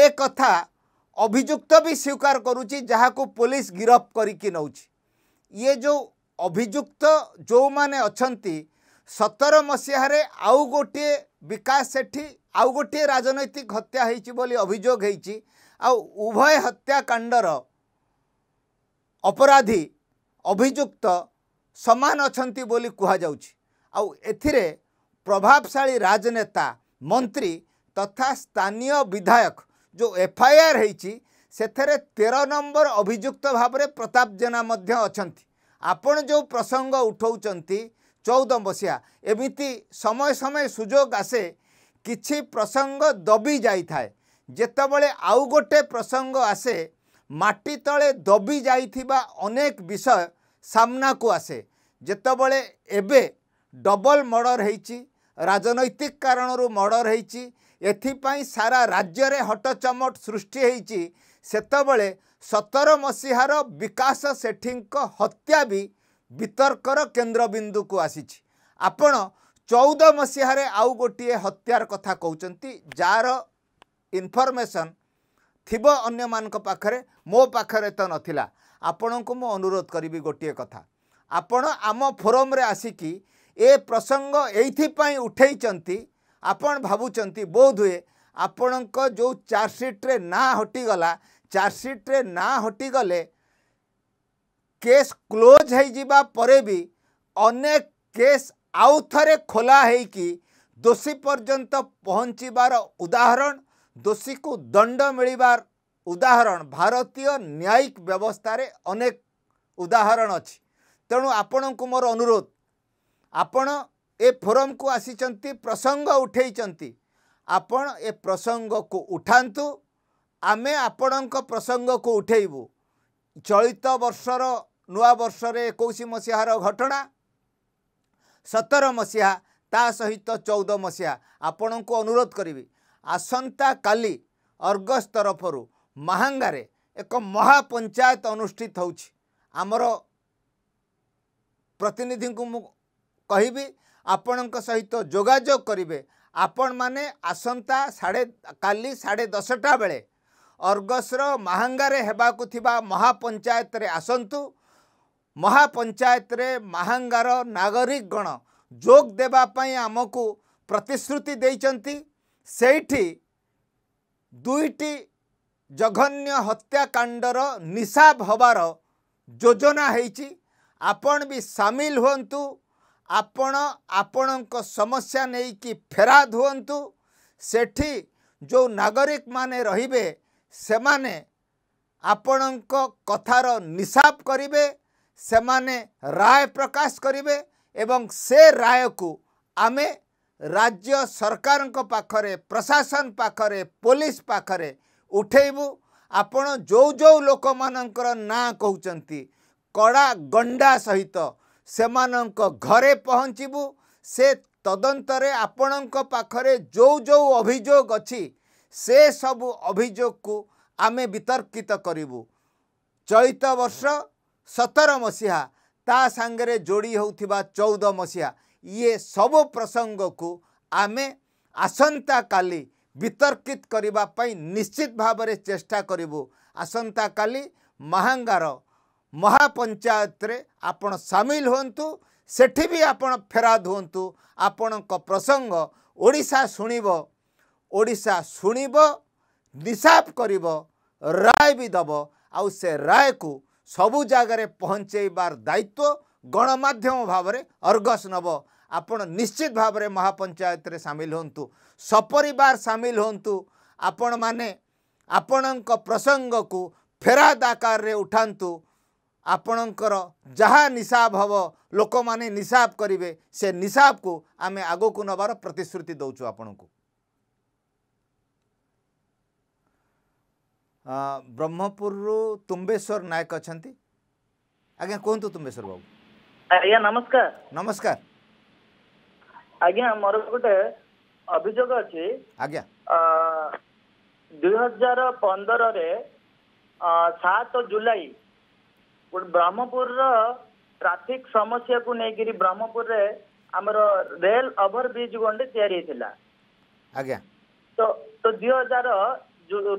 [SPEAKER 1] ଏ କଥା ଅଭିଯୁକ୍ତ ବି ସ୍ୱୀକାର କରୁଛି ଯାହାକୁ ପୋଲିସ ଗିରଫ କରିକି ନେଉଛି ଇଏ ଯେଉଁ ଅଭିଯୁକ୍ତ ଯେଉଁମାନେ ଅଛନ୍ତି ସତର ମସିହାରେ ଆଉ ଗୋଟିଏ ବିକାଶ ସେଠି ଆଉ ଗୋଟିଏ ରାଜନୈତିକ ହତ୍ୟା ହୋଇଛି ବୋଲି ଅଭିଯୋଗ ହୋଇଛି ଆଉ ଉଭୟ ହତ୍ୟାକାଣ୍ଡର ଅପରାଧୀ ଅଭିଯୁକ୍ତ ସମାନ ଅଛନ୍ତି ବୋଲି କୁହାଯାଉଛି ଆଉ ଏଥିରେ ପ୍ରଭାବଶାଳୀ ରାଜନେତା ମନ୍ତ୍ରୀ ତଥା ସ୍ଥାନୀୟ ବିଧାୟକ ଯେଉଁ ଏଫ୍ ଆଇ ଆର୍ ହୋଇଛି ସେଥିରେ ତେର ନମ୍ବର ଅଭିଯୁକ୍ତ ଭାବରେ ପ୍ରତାପ ଜେନା ମଧ୍ୟ ଅଛନ୍ତି ଆପଣ ଯେଉଁ ପ୍ରସଙ୍ଗ ଉଠାଉଛନ୍ତି ଚଉଦ ମସିହା ଏମିତି ସମୟ ସମୟ ସୁଯୋଗ ଆସେ କିଛି ପ୍ରସଙ୍ଗ ଦବି ଯାଇଥାଏ ଯେତେବେଳେ ଆଉ ଗୋଟେ ପ୍ରସଙ୍ଗ ଆସେ ମାଟି ତଳେ ଦବି ଯାଇଥିବା ଅନେକ ବିଷୟ ସାମ୍ନାକୁ ଆସେ ଯେତେବେଳେ ଏବେ ଡବଲ ମର୍ଡ଼ର ହେଇଛି ରାଜନୈତିକ କାରଣରୁ ମର୍ଡ଼ର ହେଇଛି ଏଥିପାଇଁ ସାରା ରାଜ୍ୟରେ ହଟଚମଟ ସୃଷ୍ଟି ହେଇଛି ସେତେବେଳେ ସତର ମସିହାର ବିକାଶ ସେଠୀଙ୍କ ହତ୍ୟା ବି ବିତର୍କର କେନ୍ଦ୍ରବିନ୍ଦୁକୁ ଆସିଛି ଆପଣ ଚଉଦ ମସିହାରେ ଆଉ ଗୋଟିଏ ହତ୍ୟାର କଥା କହୁଛନ୍ତି ଯାହାର ଇନଫର୍ମେସନ୍ ଥିବ ଅନ୍ୟମାନଙ୍କ ପାଖରେ ମୋ ପାଖରେ ତ ନଥିଲା ଆପଣଙ୍କୁ ମୁଁ ଅନୁରୋଧ କରିବି ଗୋଟିଏ କଥା ଆପଣ ଆମ ଫୋରମ୍ରେ ଆସିକି ଏ ପ୍ରସଙ୍ଗ ଏଇଥିପାଇଁ ଉଠେଇଛନ୍ତି ଆପଣ ଭାବୁଛନ୍ତି ବୋଧ ହୁଏ ଆପଣଙ୍କ ଯେଉଁ ଚାର୍ଜସିଟ୍ରେ ନାଁ ହଟିଗଲା ଚାର୍ଜସିଟ୍ରେ ନାଁ ହଟିଗଲେ କେସ୍ କ୍ଲୋଜ୍ ହୋଇଯିବା ପରେ ବି ଅନେକ କେସ୍ ଆଉ ଥରେ ଖୋଲା ହୋଇକି ଦୋଷୀ ପର୍ଯ୍ୟନ୍ତ ପହଞ୍ଚିବାର ଉଦାହରଣ ଦୋଷୀକୁ ଦଣ୍ଡ ମିଳିବାର ଉଦାହରଣ ଭାରତୀୟ ନ୍ୟାୟିକ ବ୍ୟବସ୍ଥାରେ ଅନେକ ଉଦାହରଣ ଅଛି ତେଣୁ ଆପଣଙ୍କୁ ମୋର ଅନୁରୋଧ ଆପଣ ଏ ଫୋରମକୁ ଆସିଛନ୍ତି ପ୍ରସଙ୍ଗ ଉଠାଇଛନ୍ତି ଆପଣ ଏ ପ୍ରସଙ୍ଗକୁ ଉଠାନ୍ତୁ ଆମେ ଆପଣଙ୍କ ପ୍ରସଙ୍ଗକୁ ଉଠାଇବୁ ଚଳିତ ବର୍ଷର ନୂଆ ବର୍ଷରେ ଏକୋଇଶ ମସିହାର ଘଟଣା ସତର ମସିହା ତା ସହିତ ଚଉଦ ମସିହା ଆପଣଙ୍କୁ ଅନୁରୋଧ କରିବି ଆସନ୍ତାକାଲି ଅର୍ଗସ୍ ତରଫରୁ ମାହାଙ୍ଗାରେ ଏକ ମହାପଞ୍ଚାୟତ ଅନୁଷ୍ଠିତ ହେଉଛି ଆମର ପ୍ରତିନିଧିଙ୍କୁ ମୁଁ କହିବି ଆପଣଙ୍କ ସହିତ ଯୋଗାଯୋଗ କରିବେ ଆପଣମାନେ ଆସନ୍ତା ସାଢ଼େ କାଲି ସାଢ଼େ ଦଶଟା ବେଳେ ଅର୍ଗସ୍ର ମାହାଙ୍ଗାରେ ହେବାକୁ ଥିବା ମହାପଞ୍ଚାୟତରେ ଆସନ୍ତୁ ମହାପଞ୍ଚାୟତରେ ମାହାଙ୍ଗାର ନାଗରିକଗଣ ଯୋଗ ଦେବା ପାଇଁ ଆମକୁ ପ୍ରତିଶ୍ରୁତି ଦେଇଛନ୍ତି ସେଇଠି ଦୁଇଟି ଜଘନ୍ୟ ହତ୍ୟାକାଣ୍ଡର ନିଶା ହେବାର ଯୋଜନା ହେଇଛି ଆପଣ ବି ସାମିଲ ହୁଅନ୍ତୁ ଆପଣ ଆପଣଙ୍କ ସମସ୍ୟା ନେଇକି ଫେରାଦ ହୁଅନ୍ତୁ ସେଠି ଯେଉଁ ନାଗରିକମାନେ ରହିବେ ସେମାନେ ଆପଣଙ୍କ କଥାର ନିଶାପ କରିବେ ସେମାନେ ରାୟ ପ୍ରକାଶ କରିବେ ଏବଂ ସେ ରାୟକୁ ଆମେ ରାଜ୍ୟ ସରକାରଙ୍କ ପାଖରେ ପ୍ରଶାସନ ପାଖରେ ପୋଲିସ ପାଖରେ ଉଠେଇବୁ ଆପଣ ଯେଉଁ ଯେଉଁ ଲୋକମାନଙ୍କର ନାଁ କହୁଛନ୍ତି କଡ଼ା ଗଣ୍ଡା ସହିତ ସେମାନଙ୍କ ଘରେ ପହଞ୍ଚିବୁ ସେ ତଦନ୍ତରେ ଆପଣଙ୍କ ପାଖରେ ଯେଉଁ ଯେଉଁ ଅଭିଯୋଗ ଅଛି ସେ ସବୁ ଅଭିଯୋଗକୁ ଆମେ ବିତର୍କିତ କରିବୁ ଚଳିତ ବର୍ଷ ସତର ମସିହା ତା ସାଙ୍ଗରେ ଯୋଡ଼ି ହେଉଥିବା ଚଉଦ ମସିହା ଇଏ ସବୁ ପ୍ରସଙ୍ଗକୁ ଆମେ ଆସନ୍ତାକାଲି ବିତର୍କିତ କରିବା ପାଇଁ ନିଶ୍ଚିତ ଭାବରେ ଚେଷ୍ଟା କରିବୁ ଆସନ୍ତାକାଲି ମହାଙ୍ଗାର ମହାପଞ୍ଚାୟତରେ ଆପଣ ସାମିଲ ହୁଅନ୍ତୁ ସେଠି ବି ଆପଣ ଫେରାଦ ହୁଅନ୍ତୁ ଆପଣଙ୍କ ପ୍ରସଙ୍ଗ ଓଡ଼ିଶା ଶୁଣିବ ଓଡ଼ିଶା ଶୁଣିବ ନିଶାପ କରିବ ରାୟ ବି ଦେବ ଆଉ ସେ ରାୟକୁ ସବୁ ଜାଗାରେ ପହଞ୍ଚେଇବାର ଦାୟିତ୍ୱ ଗଣମାଧ୍ୟମ ଭାବରେ ଅର୍ଗସ ନେବ ଆପଣ ନିଶ୍ଚିତ ଭାବରେ ମହାପଞ୍ଚାୟତରେ ସାମିଲ ହୁଅନ୍ତୁ ସପରିବାର ସାମିଲ ହୁଅନ୍ତୁ ଆପଣମାନେ ଆପଣଙ୍କ ପ୍ରସଙ୍ଗକୁ ଫେରାଦ ଆକାରରେ ଉଠାନ୍ତୁ ଆପଣଙ୍କର ଯାହା ନିଶାବ ହେବ ଲୋକମାନେ ନିଶାବ କରିବେ ସେ ନିଶାବକୁ ଆମେ ଆଗକୁ ନେବାର ପ୍ରତିଶ୍ରୁତି ଦେଉଛୁ ଆପଣଙ୍କୁ ବ୍ରହ୍ମପୁରରୁ ତୁମ୍ବେଶ୍ୱର ନାୟକ ଅଛନ୍ତି ଆଜ୍ଞା କୁହନ୍ତୁ ତୁମ୍ବେଶ୍ୱର ବାବୁ
[SPEAKER 10] ଆଜ୍ଞା ନମସ୍କାର ନମସ୍କାର ଆଜ୍ଞା ମୋର ଗୋଟେ ଅଭିଯୋଗ ଅଛି ଆଜ୍ଞା ଦୁଇ ହଜାର ପନ୍ଦରରେ ସାତ ଜୁଲାଇ ବ୍ରହ୍ମପୁରର ଟ୍ରାଫିକ ସମସ୍ୟାକୁ ନେଇକିରି ବ୍ରହ୍ମପୁରରେ ଆମର ରେଲ ଓଭର ବ୍ରିଜ ଗଣ୍ଡେ ତିଆରି ହେଇଥିଲା ଆଜ୍ଞା ତ ଦୁଇ ହଜାର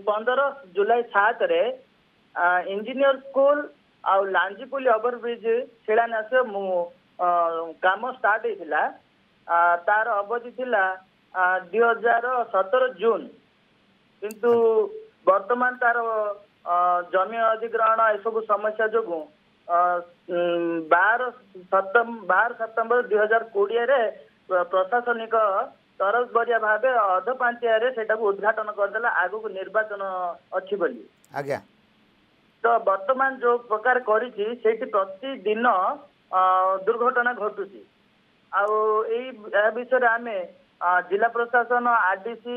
[SPEAKER 10] ପନ୍ଦର ଜୁଲାଇ ସାତରେ ଇଞ୍ଜିନିୟର ସ୍କୁଲ ଆଉ ଲାଞ୍ଜିପୁଲି ଓଭରବ୍ରିଜ ଶିଳାନ୍ୟାସ କାମ ଷ୍ଟାର୍ଟ ହେଇଥିଲା ତାର ଅବଧି ଥିଲା ଦୁଇ ହଜାର ସତର ଜୁନ କିନ୍ତୁ ବର୍ତ୍ତମାନ ତାର ଜମି ଅଧିଗ୍ରହଣ ଏସବୁ ସମସ୍ୟା ଯୋଗୁଁ ବାର ବାର ସେପ୍ଟେମ୍ବର ଦୁଇ ହଜାର କୋଡ଼ିଏରେ ପ୍ରଶାସନିକ ତରଫବରିଆ ଭାବେ ଅଧ ଅଧପାଞ୍ଚିଆରେ ସେଇଟାକୁ ଉଦଘାଟନ କରିଦେଲା ଆଗକୁ ନିର୍ବାଚନ
[SPEAKER 9] ଅଛି ବୋଲି ଆଜ୍ଞା
[SPEAKER 10] ତ ବର୍ତ୍ତମାନ ଯୋଉ ପ୍ରକାର କରିଛି ସେଇଠି ପ୍ରତିଦିନ ଦୁର୍ଘଟଣା ଘଟୁଛି ଆଉ ଏଇ ଏହା ବିଷୟରେ ଆମେ ଜିଲ୍ଲା ପ୍ରଶାସନ ଆର୍ ଡି ସି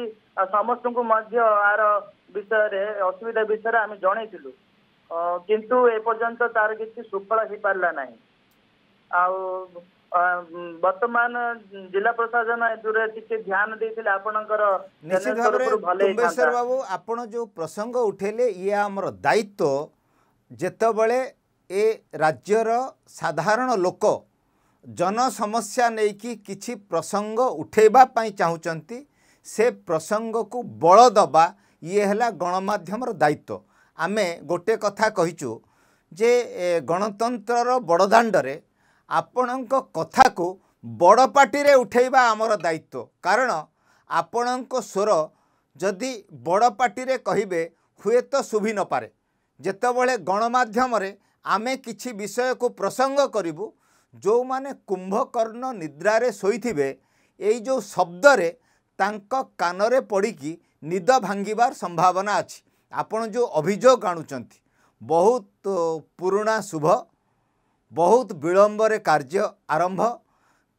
[SPEAKER 10] ସମସ୍ତଙ୍କୁ ମଧ୍ୟ ଆର ବିଷୟରେ ଅସୁବିଧା ବିଷୟରେ ଆମେ ଜଣେଇଥିଲୁ କିନ୍ତୁ ଏପର୍ଯ୍ୟନ୍ତ ତାର କିଛି ସୁଫଳ ହେଇପାରିଲା ନାହିଁ ଆଉ ବର୍ତ୍ତମାନ ଜିଲ୍ଲା ପ୍ରଶାସନ ଏଥିରେ ଧ୍ୟାନ ଦେଇଥିଲେ ଆପଣଙ୍କର ନିଶ୍ଚିତ ଭାବରେ ତୁମ୍ବେଶ୍ୱର ବାବୁ
[SPEAKER 1] ଆପଣ ଯେଉଁ ପ୍ରସଙ୍ଗ ଉଠେଇଲେ ଇଏ ଆମର ଦାୟିତ୍ୱ ଯେତେବେଳେ ଏ ରାଜ୍ୟର ସାଧାରଣ ଲୋକ ଜନ ସମସ୍ୟା ନେଇକି କିଛି ପ୍ରସଙ୍ଗ ଉଠେଇବା ପାଇଁ ଚାହୁଁଛନ୍ତି ସେ ପ୍ରସଙ୍ଗକୁ ବଳ ଦେବା ଇଏ ହେଲା ଗଣମାଧ୍ୟମର ଦାୟିତ୍ୱ ଆମେ ଗୋଟିଏ କଥା କହିଛୁ ଯେ ଗଣତନ୍ତ୍ରର ବଡ଼ଦାଣ୍ଡରେ ଆପଣଙ୍କ କଥାକୁ ବଡ଼ ପାଟିରେ ଉଠାଇବା ଆମର ଦାୟିତ୍ୱ କାରଣ ଆପଣଙ୍କ ସ୍ୱର ଯଦି ବଡ଼ ପାଟିରେ କହିବେ ହୁଏତ ଶୁଭି ନପାରେ ଯେତେବେଳେ ଗଣମାଧ୍ୟମରେ ଆମେ କିଛି ବିଷୟକୁ ପ୍ରସଙ୍ଗ କରିବୁ ଯେଉଁମାନେ କୁମ୍ଭକର୍ଣ୍ଣ ନିଦ୍ରାରେ ଶୋଇଥିବେ ଏଇ ଯେଉଁ ଶବ୍ଦରେ ତାଙ୍କ କାନରେ ପଡ଼ିକି ନିଦ ଭାଙ୍ଗିବାର ସମ୍ଭାବନା ଅଛି ଆପଣ ଯେଉଁ ଅଭିଯୋଗ ଆଣୁଛନ୍ତି ବହୁତ ପୁରୁଣା ଶୁଭ ବହୁତ ବିଳମ୍ବରେ କାର୍ଯ୍ୟ ଆରମ୍ଭ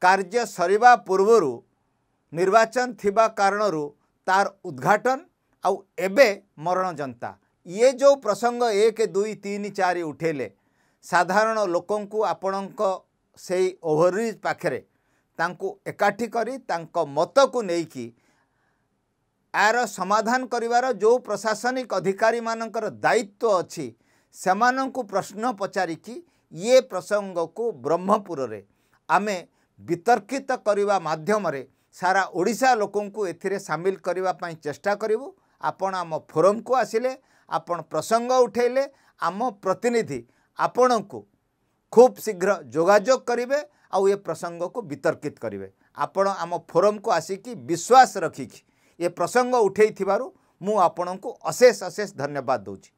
[SPEAKER 1] କାର୍ଯ୍ୟ ସରିବା ପୂର୍ବରୁ ନିର୍ବାଚନ ଥିବା କାରଣରୁ ତାର ଉଦ୍ଘାଟନ ଆଉ ଏବେ ମରଣ ଜନ୍ତା ଇଏ ଯେଉଁ ପ୍ରସଙ୍ଗ ଏକ ଦୁଇ ତିନି ଚାରି ଉଠେଇଲେ ସାଧାରଣ ଲୋକଙ୍କୁ ଆପଣଙ୍କ ସେଇ ଓଭରବ୍ରିଜ୍ ପାଖରେ ତାଙ୍କୁ ଏକାଠି କରି ତାଙ୍କ ମତକୁ ନେଇକି ଏହାର ସମାଧାନ କରିବାର ଯେଉଁ ପ୍ରଶାସନିକ ଅଧିକାରୀମାନଙ୍କର ଦାୟିତ୍ୱ ଅଛି ସେମାନଙ୍କୁ ପ୍ରଶ୍ନ ପଚାରିକି ଇଏ ପ୍ରସଙ୍ଗକୁ ବ୍ରହ୍ମପୁରରେ ଆମେ ବିତର୍କିତ କରିବା ମାଧ୍ୟମରେ ସାରା ଓଡ଼ିଶା ଲୋକଙ୍କୁ ଏଥିରେ ସାମିଲ କରିବା ପାଇଁ ଚେଷ୍ଟା କରିବୁ ଆପଣ ଆମ ଫୋରମ୍କୁ ଆସିଲେ ଆପଣ ପ୍ରସଙ୍ଗ ଉଠାଇଲେ ଆମ ପ୍ରତିନିଧି ଆପଣଙ୍କୁ ଖୁବ୍ ଶୀଘ୍ର ଯୋଗାଯୋଗ କରିବେ ଆଉ ଏ ପ୍ରସଙ୍ଗକୁ ବିତର୍କିତ କରିବେ ଆପଣ ଆମ ଫୋରମ୍କୁ ଆସିକି ବିଶ୍ୱାସ ରଖିକି ଏ ପ୍ରସଙ୍ଗ ଉଠାଇଥିବାରୁ ମୁଁ ଆପଣଙ୍କୁ ଅଶେଷ ଅଶେଷ ଧନ୍ୟବାଦ ଦେଉଛି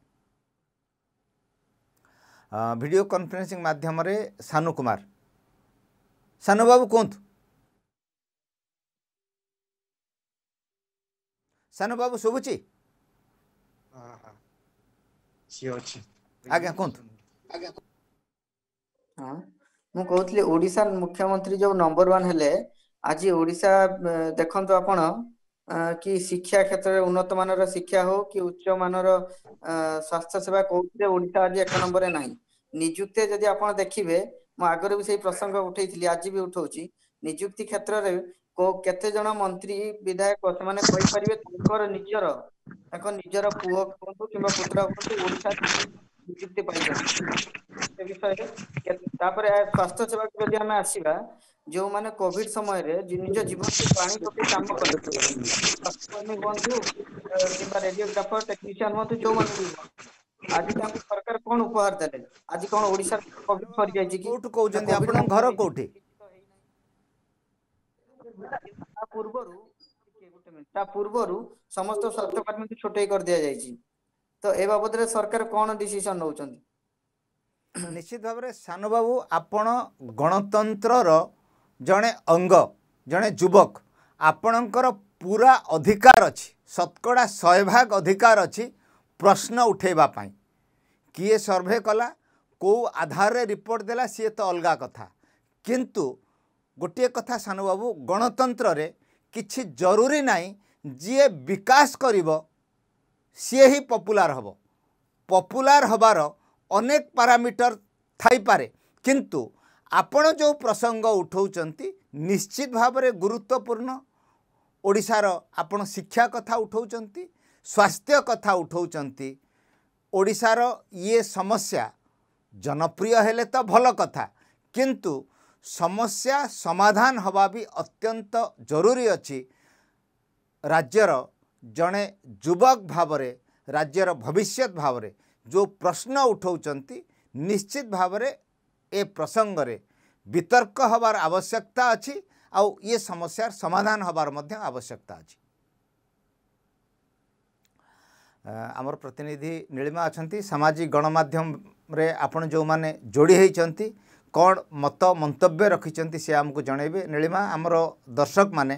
[SPEAKER 1] ଭିଡ଼ିଓ କନଫରେନ୍ସିଂ ମାଧ୍ୟମରେ ସାନୁ କୁମାର ସାନୁ ବାବୁ କୁହନ୍ତୁ ସାନୁ ବାବୁ ଶୁଭୁଛି
[SPEAKER 12] ଆଜ୍ଞା କୁହନ୍ତୁ ମୁଁ କହୁଥିଲି ଓଡ଼ିଶା ମୁଖ୍ୟମନ୍ତ୍ରୀ ଯୋଉ ନମ୍ବର ୱାନ୍ ହେଲେ ଆଜି ଓଡ଼ିଶା ଦେଖନ୍ତୁ ଆପଣ କି ଶିକ୍ଷା କ୍ଷେତ୍ରରେ ଉନ୍ନତ ମାନର ଶିକ୍ଷା ହଉ କି ଉଚ୍ଚ ମାନର ସ୍ୱାସ୍ଥ୍ୟ ସେବା କୋଉଥିରେ ଓଡିଶା ଆଜି ଏକ ନମ୍ବରରେ ନାହିଁ ନିଯୁକ୍ତି ଯଦି ଆପଣ ଦେଖିବେ ମୁଁ ଆଗରୁ ବି ସେଇ ପ୍ରସଙ୍ଗ ଉଠେଇଥିଲି ଆଜି ବି ଉଠଉଛି ନିଯୁକ୍ତି କ୍ଷେତ୍ରରେ କୋଉ କେତେ ଜଣ ମନ୍ତ୍ରୀ ବିଧାୟକ ସେମାନେ କହିପାରିବେ ତାଙ୍କର ନିଜର ତାଙ୍କ ନିଜର ପୁଅ କୁହନ୍ତୁ କିମ୍ବା ପୁତ୍ର କୁହନ୍ତୁ ଓଡିଶା ନିଯୁକ୍ତି ପାଇଛନ୍ତି ସେ ବିଷୟରେ ତାପରେ ସ୍ୱାସ୍ଥ୍ୟ ସେବାକୁ ଯଦି ଆମେ ଆସିବା ଯେଉଁମାନେ କୋଭିଡ ସମୟରେ ନିଜ ଜୀବନକୁ ପାଣି ପକେଇ କାମ କରିଥିଲେ ସ୍ୱାସ୍ଥ୍ୟକର୍ମୀ ହୁଅନ୍ତୁ କିମ୍ବା ରେଡିଓଗ୍ରାଫର ଟେକ୍ନିସିଆନ ହୁଅନ୍ତୁ ଯେଉଁମାନେ ବି ଆଜି ତାଙ୍କୁ ସରକାର କଣ ଉପହାର ଦେଲେ ଆଜି କଣ ଓଡିଶାର କୋଭିଡ ସରିଯାଇଛି କି କୋଉଠୁ କହୁଛନ୍ତି ଆପଣଙ୍କ ଘର କୋଉଠି ତା ପୂର୍ବରୁ ତା ପୂର୍ବରୁ ସମସ୍ତ ସ୍ୱାସ୍ଥ୍ୟକର୍ମୀଙ୍କୁ ଛୋଟେଇ କରି ଦିଆଯାଇଛି ତ ଏ ବାବଦରେ ସରକାର କ'ଣ ଡିସିସନ୍
[SPEAKER 1] ନେଉଛନ୍ତି ନିଶ୍ଚିତ ଭାବରେ ସାନବାବୁ ଆପଣ ଗଣତନ୍ତ୍ରର ଜଣେ ଅଙ୍ଗ ଜଣେ ଯୁବକ ଆପଣଙ୍କର ପୁରା ଅଧିକାର ଅଛି ଶତକଡ଼ା ଶହେ ଭାଗ ଅଧିକାର ଅଛି ପ୍ରଶ୍ନ ଉଠାଇବା ପାଇଁ କିଏ ସର୍ଭେ କଲା କେଉଁ ଆଧାରରେ ରିପୋର୍ଟ ଦେଲା ସିଏ ତ ଅଲଗା କଥା କିନ୍ତୁ ଗୋଟିଏ କଥା ସାନବାବୁ ଗଣତନ୍ତ୍ରରେ କିଛି ଜରୁରୀ ନାହିଁ ଯିଏ ବିକାଶ କରିବ ସିଏ ହିଁ ପପୁଲାର ହେବ ପପୁଲାର ହେବାର ଅନେକ ପାରାମିଟର ଥାଇପାରେ କିନ୍ତୁ ଆପଣ ଯେଉଁ ପ୍ରସଙ୍ଗ ଉଠାଉଛନ୍ତି ନିଶ୍ଚିତ ଭାବରେ ଗୁରୁତ୍ୱପୂର୍ଣ୍ଣ ଓଡ଼ିଶାର ଆପଣ ଶିକ୍ଷା କଥା ଉଠାଉଛନ୍ତି ସ୍ୱାସ୍ଥ୍ୟ କଥା ଉଠାଉଛନ୍ତି ଓଡ଼ିଶାର ଇଏ ସମସ୍ୟା ଜନପ୍ରିୟ ହେଲେ ତ ଭଲ କଥା କିନ୍ତୁ ସମସ୍ୟା ସମାଧାନ ହେବା ବି ଅତ୍ୟନ୍ତ ଜରୁରୀ ଅଛି ରାଜ୍ୟର ଜଣେ ଯୁବକ ଭାବରେ ରାଜ୍ୟର ଭବିଷ୍ୟତ ଭାବରେ ଯେଉଁ ପ୍ରଶ୍ନ ଉଠାଉଛନ୍ତି ନିଶ୍ଚିତ ଭାବରେ ଏ ପ୍ରସଙ୍ଗରେ ବିତର୍କ ହେବାର ଆବଶ୍ୟକତା ଅଛି ଆଉ ଇଏ ସମସ୍ୟାର ସମାଧାନ ହେବାର ମଧ୍ୟ ଆବଶ୍ୟକତା ଅଛି ଆମର ପ୍ରତିନିଧି ନୀଳିମା ଅଛନ୍ତି ସାମାଜିକ ଗଣମାଧ୍ୟମରେ ଆପଣ ଯେଉଁମାନେ ଯୋଡ଼ି ହୋଇଛନ୍ତି କ'ଣ ମତ ମନ୍ତବ୍ୟ ରଖିଛନ୍ତି ସେ ଆମକୁ ଜଣାଇବେ ନୀଳିମା ଆମର ଦର୍ଶକମାନେ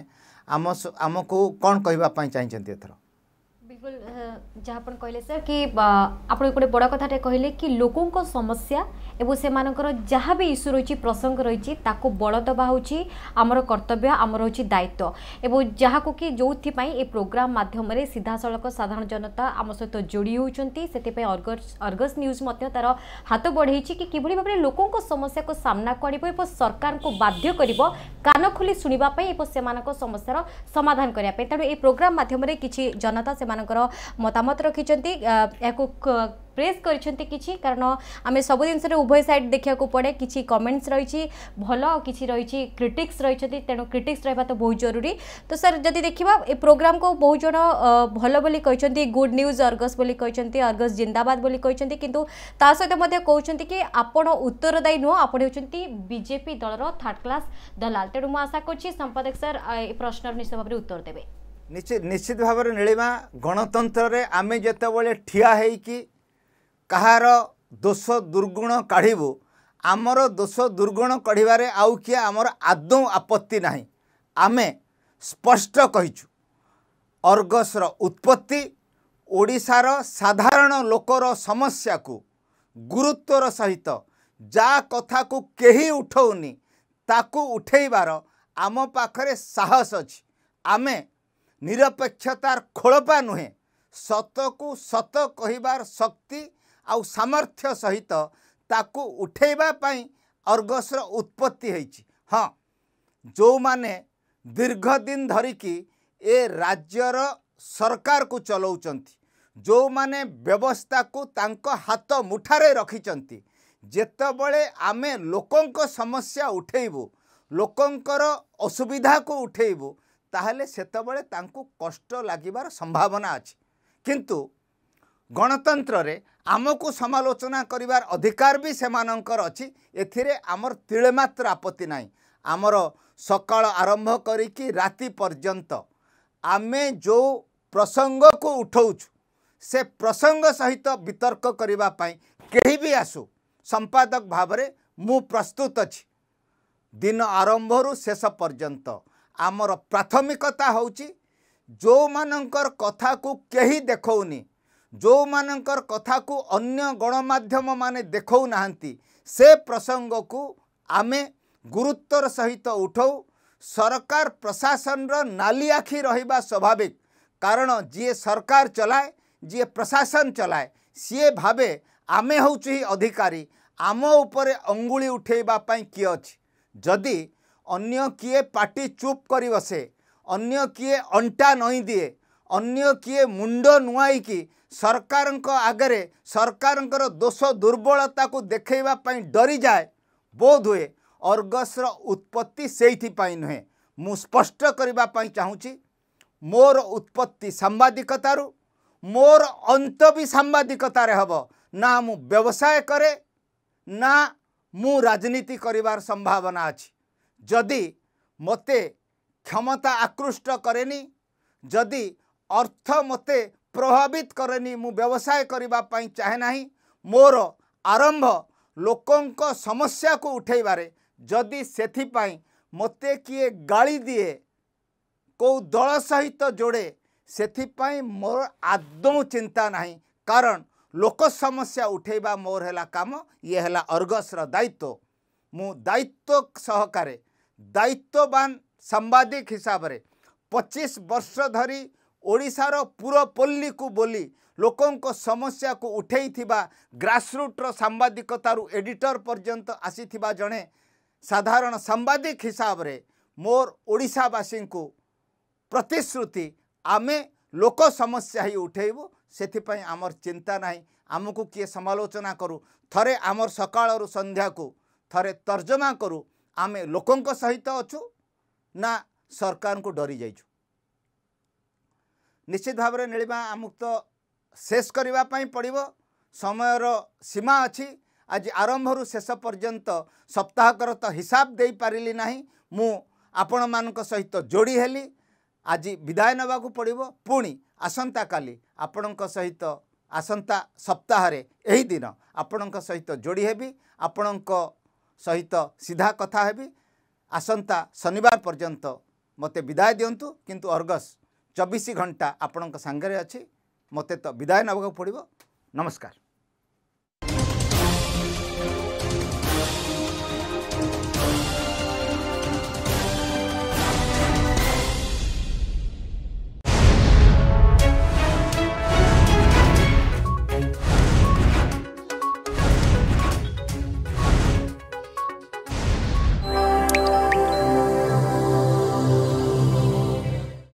[SPEAKER 1] ଆମ ଆମକୁ କ'ଣ କହିବା ପାଇଁ ଚାହିଁଛନ୍ତି ଏଥର
[SPEAKER 13] बिल्कुल जहाँ अपन कहले सर कि आप गोटे बड़ कथा कहले कि लोकों समस्या एवं से जहाँ भी इश्यू रही प्रसंग रही बल दवा हूँ कर्तव्य आमर हूँ दायित्व एवं जहाँ को कि जो ये प्रोग्राम मध्यम सीधा सड़क साधारण जनता आम सहित जोड़ी होती से अर्गस न्यूज तार हाथ बढ़े कि भाव में लोकों समस्या को सामना को कर सरकार को बाध्य कर कान खोली शुणापी एवं से समस्यार समाधान करने तेणु ये प्रोग्राम मध्यम किसी जनता से ତାଙ୍କର ମତାମତ ରଖିଛନ୍ତି ଏହାକୁ ପ୍ରେସ୍ କରିଛନ୍ତି କିଛି କାରଣ ଆମେ ସବୁ ଜିନିଷରେ ଉଭୟ ସାଇଡ୍ ଦେଖିବାକୁ ପଡ଼େ କିଛି କମେଣ୍ଟସ୍ ରହିଛି ଭଲ ଆଉ କିଛି ରହିଛି କ୍ରିଟିକ୍ସ ରହିଛନ୍ତି ତେଣୁ କ୍ରିଟିକ୍ସ ରହିବା ତ ବହୁତ ଜରୁରୀ ତ ସାର୍ ଯଦି ଦେଖିବା ଏ ପ୍ରୋଗ୍ରାମକୁ ବହୁତ ଜଣ ଭଲ ବୋଲି କହିଛନ୍ତି ଗୁଡ୍ ନ୍ୟୁଜ୍ ଅର୍ଗସ୍ ବୋଲି କହିଛନ୍ତି ଅର୍ଗସ୍ ଜିନ୍ଦାବାଦ ବୋଲି କହିଛନ୍ତି କିନ୍ତୁ ତା ସହିତ ମଧ୍ୟ କହୁଛନ୍ତି କି ଆପଣ ଉତ୍ତରଦାୟୀ ନୁହଁ ଆପଣ ହେଉଛନ୍ତି ବିଜେପି ଦଳର ଥାର୍ଡ଼ କ୍ଲାସ୍ ଦଲାଲ ତେଣୁ ମୁଁ ଆଶା କରୁଛି ସମ୍ପାଦକ ସାର୍ ଏ ପ୍ରଶ୍ନର ନିଶ୍ଚିତ ଭାବରେ ଉତ୍ତର ଦେବେ
[SPEAKER 1] ନିଶ୍ଚିତ ନିଶ୍ଚିତ ଭାବରେ ନୀଳିମା ଗଣତନ୍ତ୍ରରେ ଆମେ ଯେତେବେଳେ ଠିଆ ହେଇକି କାହାର ଦୋଷ ଦୁର୍ଗୁଣ କାଢ଼ିବୁ ଆମର ଦୋଷ ଦୁର୍ଗୁଣ କଢ଼ିବାରେ ଆଉ କିଏ ଆମର ଆଦୌ ଆପତ୍ତି ନାହିଁ ଆମେ ସ୍ପଷ୍ଟ କହିଛୁ ଅର୍ଗସର ଉତ୍ପତ୍ତି ଓଡ଼ିଶାର ସାଧାରଣ ଲୋକର ସମସ୍ୟାକୁ ଗୁରୁତ୍ୱର ସହିତ ଯାହା କଥାକୁ କେହି ଉଠଉନି ତାକୁ ଉଠେଇବାର ଆମ ପାଖରେ ସାହସ ଅଛି ଆମେ ନିରପେକ୍ଷତାର ଖୋଳପା ନୁହେଁ ସତକୁ ସତ କହିବାର ଶକ୍ତି ଆଉ ସାମର୍ଥ୍ୟ ସହିତ ତାକୁ ଉଠେଇବା ପାଇଁ ଅର୍ଗସର ଉତ୍ପତ୍ତି ହେଇଛି ହଁ ଯେଉଁମାନେ ଦୀର୍ଘ ଦିନ ଧରିକି ଏ ରାଜ୍ୟର ସରକାରକୁ ଚଲାଉଛନ୍ତି ଯେଉଁମାନେ ବ୍ୟବସ୍ଥାକୁ ତାଙ୍କ ହାତ ମୁଠାରେ ରଖିଛନ୍ତି ଯେତେବେଳେ ଆମେ ଲୋକଙ୍କ ସମସ୍ୟା ଉଠେଇବୁ ଲୋକଙ୍କର ଅସୁବିଧାକୁ ଉଠେଇବୁ ତାହେଲେ ସେତେବେଳେ ତାଙ୍କୁ କଷ୍ଟ ଲାଗିବାର ସମ୍ଭାବନା ଅଛି କିନ୍ତୁ ଗଣତନ୍ତ୍ରରେ ଆମକୁ ସମାଲୋଚନା କରିବାର ଅଧିକାର ବି ସେମାନଙ୍କର ଅଛି ଏଥିରେ ଆମର ତିଳେମାତ୍ର ଆପତ୍ତି ନାହିଁ ଆମର ସକାଳ ଆରମ୍ଭ କରିକି ରାତି ପର୍ଯ୍ୟନ୍ତ ଆମେ ଯେଉଁ ପ୍ରସଙ୍ଗକୁ ଉଠଉଛୁ ସେ ପ୍ରସଙ୍ଗ ସହିତ ବିତର୍କ କରିବା ପାଇଁ କେହି ବି ଆସୁ ସମ୍ପାଦକ ଭାବରେ ମୁଁ ପ୍ରସ୍ତୁତ ଅଛି ଦିନ ଆରମ୍ଭରୁ ଶେଷ ପର୍ଯ୍ୟନ୍ତ ଆମର ପ୍ରାଥମିକତା ହେଉଛି ଯେଉଁମାନଙ୍କର କଥାକୁ କେହି ଦେଖଉନି ଯେଉଁମାନଙ୍କର କଥାକୁ ଅନ୍ୟ ଗଣମାଧ୍ୟମମାନେ ଦେଖଉନାହାନ୍ତି ସେ ପ୍ରସଙ୍ଗକୁ ଆମେ ଗୁରୁତ୍ୱର ସହିତ ଉଠାଉ ସରକାର ପ୍ରଶାସନର ନାଲି ଆଖି ରହିବା ସ୍ୱାଭାବିକ କାରଣ ଯିଏ ସରକାର ଚଲାଏ ଯିଏ ପ୍ରଶାସନ ଚଲାଏ ସିଏ ଭାବେ ଆମେ ହେଉଛୁ ହିଁ ଅଧିକାରୀ ଆମ ଉପରେ ଅଙ୍ଗୁଳି ଉଠାଇବା ପାଇଁ କିଏ ଅଛି ଯଦି ଅନ୍ୟ କିଏ ପାଟି ଚୁପ୍ କରି ବସେ ଅନ୍ୟ କିଏ ଅଣ୍ଟା ନଈଦିଏ ଅନ୍ୟ କିଏ ମୁଣ୍ଡ ନୁଆଇକି ସରକାରଙ୍କ ଆଗରେ ସରକାରଙ୍କର ଦୋଷ ଦୁର୍ବଳତାକୁ ଦେଖାଇବା ପାଇଁ ଡରିଯାଏ ବୋଧ ହୁଏ ଅର୍ଗସର ଉତ୍ପତ୍ତି ସେଇଥିପାଇଁ ନୁହେଁ ମୁଁ ସ୍ପଷ୍ଟ କରିବା ପାଇଁ ଚାହୁଁଛି ମୋର ଉତ୍ପତ୍ତି ସାମ୍ବାଦିକତାରୁ ମୋର ଅନ୍ତ ବି ସାମ୍ବାଦିକତାରେ ହେବ ନା ମୁଁ ବ୍ୟବସାୟ କରେ ନା ମୁଁ ରାଜନୀତି କରିବାର ସମ୍ଭାବନା ଅଛି ଯଦି ମୋତେ କ୍ଷମତା ଆକୃଷ୍ଟ କରେନି ଯଦି ଅର୍ଥ ମୋତେ ପ୍ରଭାବିତ କରେନି ମୁଁ ବ୍ୟବସାୟ କରିବା ପାଇଁ ଚାହେଁ ନାହିଁ ମୋର ଆରମ୍ଭ ଲୋକଙ୍କ ସମସ୍ୟାକୁ ଉଠାଇବାରେ ଯଦି ସେଥିପାଇଁ ମୋତେ କିଏ ଗାଳି ଦିଏ କେଉଁ ଦଳ ସହିତ ଯୋଡ଼େ ସେଥିପାଇଁ ମୋର ଆଦୌ ଚିନ୍ତା ନାହିଁ କାରଣ ଲୋକ ସମସ୍ୟା ଉଠାଇବା ମୋର ହେଲା କାମ ଇଏ ହେଲା ଅର୍ଗସର ଦାୟିତ୍ୱ ମୁଁ ଦାୟିତ୍ୱ ସହକାରେ ଦାୟିତ୍ୱବାନ ସାମ୍ବାଦିକ ହିସାବରେ ପଚିଶ ବର୍ଷ ଧରି ଓଡ଼ିଶାର ପୁରପଲ୍ଲୀକୁ ବୋଲି ଲୋକଙ୍କ ସମସ୍ୟାକୁ ଉଠେଇଥିବା ଗ୍ରାସରୁଟ୍ର ସାମ୍ବାଦିକତାରୁ ଏଡ଼ିଟର ପର୍ଯ୍ୟନ୍ତ ଆସିଥିବା ଜଣେ ସାଧାରଣ ସାମ୍ବାଦିକ ହିସାବରେ ମୋର ଓଡ଼ିଶାବାସୀଙ୍କୁ ପ୍ରତିଶ୍ରୁତି ଆମେ ଲୋକ ସମସ୍ୟା ହିଁ ଉଠେଇବୁ ସେଥିପାଇଁ ଆମର ଚିନ୍ତା ନାହିଁ ଆମକୁ କିଏ ସମାଲୋଚନା କରୁ ଥରେ ଆମର ସକାଳରୁ ସନ୍ଧ୍ୟାକୁ ଥରେ ତର୍ଜମା କରୁ ଆମେ ଲୋକଙ୍କ ସହିତ ଅଛୁ ନା ସରକାରଙ୍କୁ ଡରି ଯାଇଛୁ ନିଶ୍ଚିତ ଭାବରେ ନୀଳିମା ଆମକୁ ତ ଶେଷ କରିବା ପାଇଁ ପଡ଼ିବ ସମୟର ସୀମା ଅଛି ଆଜି ଆରମ୍ଭରୁ ଶେଷ ପର୍ଯ୍ୟନ୍ତ ସପ୍ତାହକର ତ ହିସାବ ଦେଇପାରିଲି ନାହିଁ ମୁଁ ଆପଣମାନଙ୍କ ସହିତ ଯୋଡ଼ି ହେଲି ଆଜି ବିଦାୟ ନେବାକୁ ପଡ଼ିବ ପୁଣି ଆସନ୍ତାକାଲି ଆପଣଙ୍କ ସହିତ ଆସନ୍ତା ସପ୍ତାହରେ ଏହି ଦିନ ଆପଣଙ୍କ ସହିତ ଯୋଡ଼ି ହେବି ଆପଣଙ୍କ ସହିତ ସିଧା କଥା ହେବି ଆସନ୍ତା ଶନିବାର ପର୍ଯ୍ୟନ୍ତ ମୋତେ ବିଦାୟ ଦିଅନ୍ତୁ କିନ୍ତୁ ଅର୍ଗସ୍ ଚବିଶ ଘଣ୍ଟା ଆପଣଙ୍କ ସାଙ୍ଗରେ ଅଛି ମୋତେ ତ ବିଦାୟ ନେବାକୁ ପଡ଼ିବ ନମସ୍କାର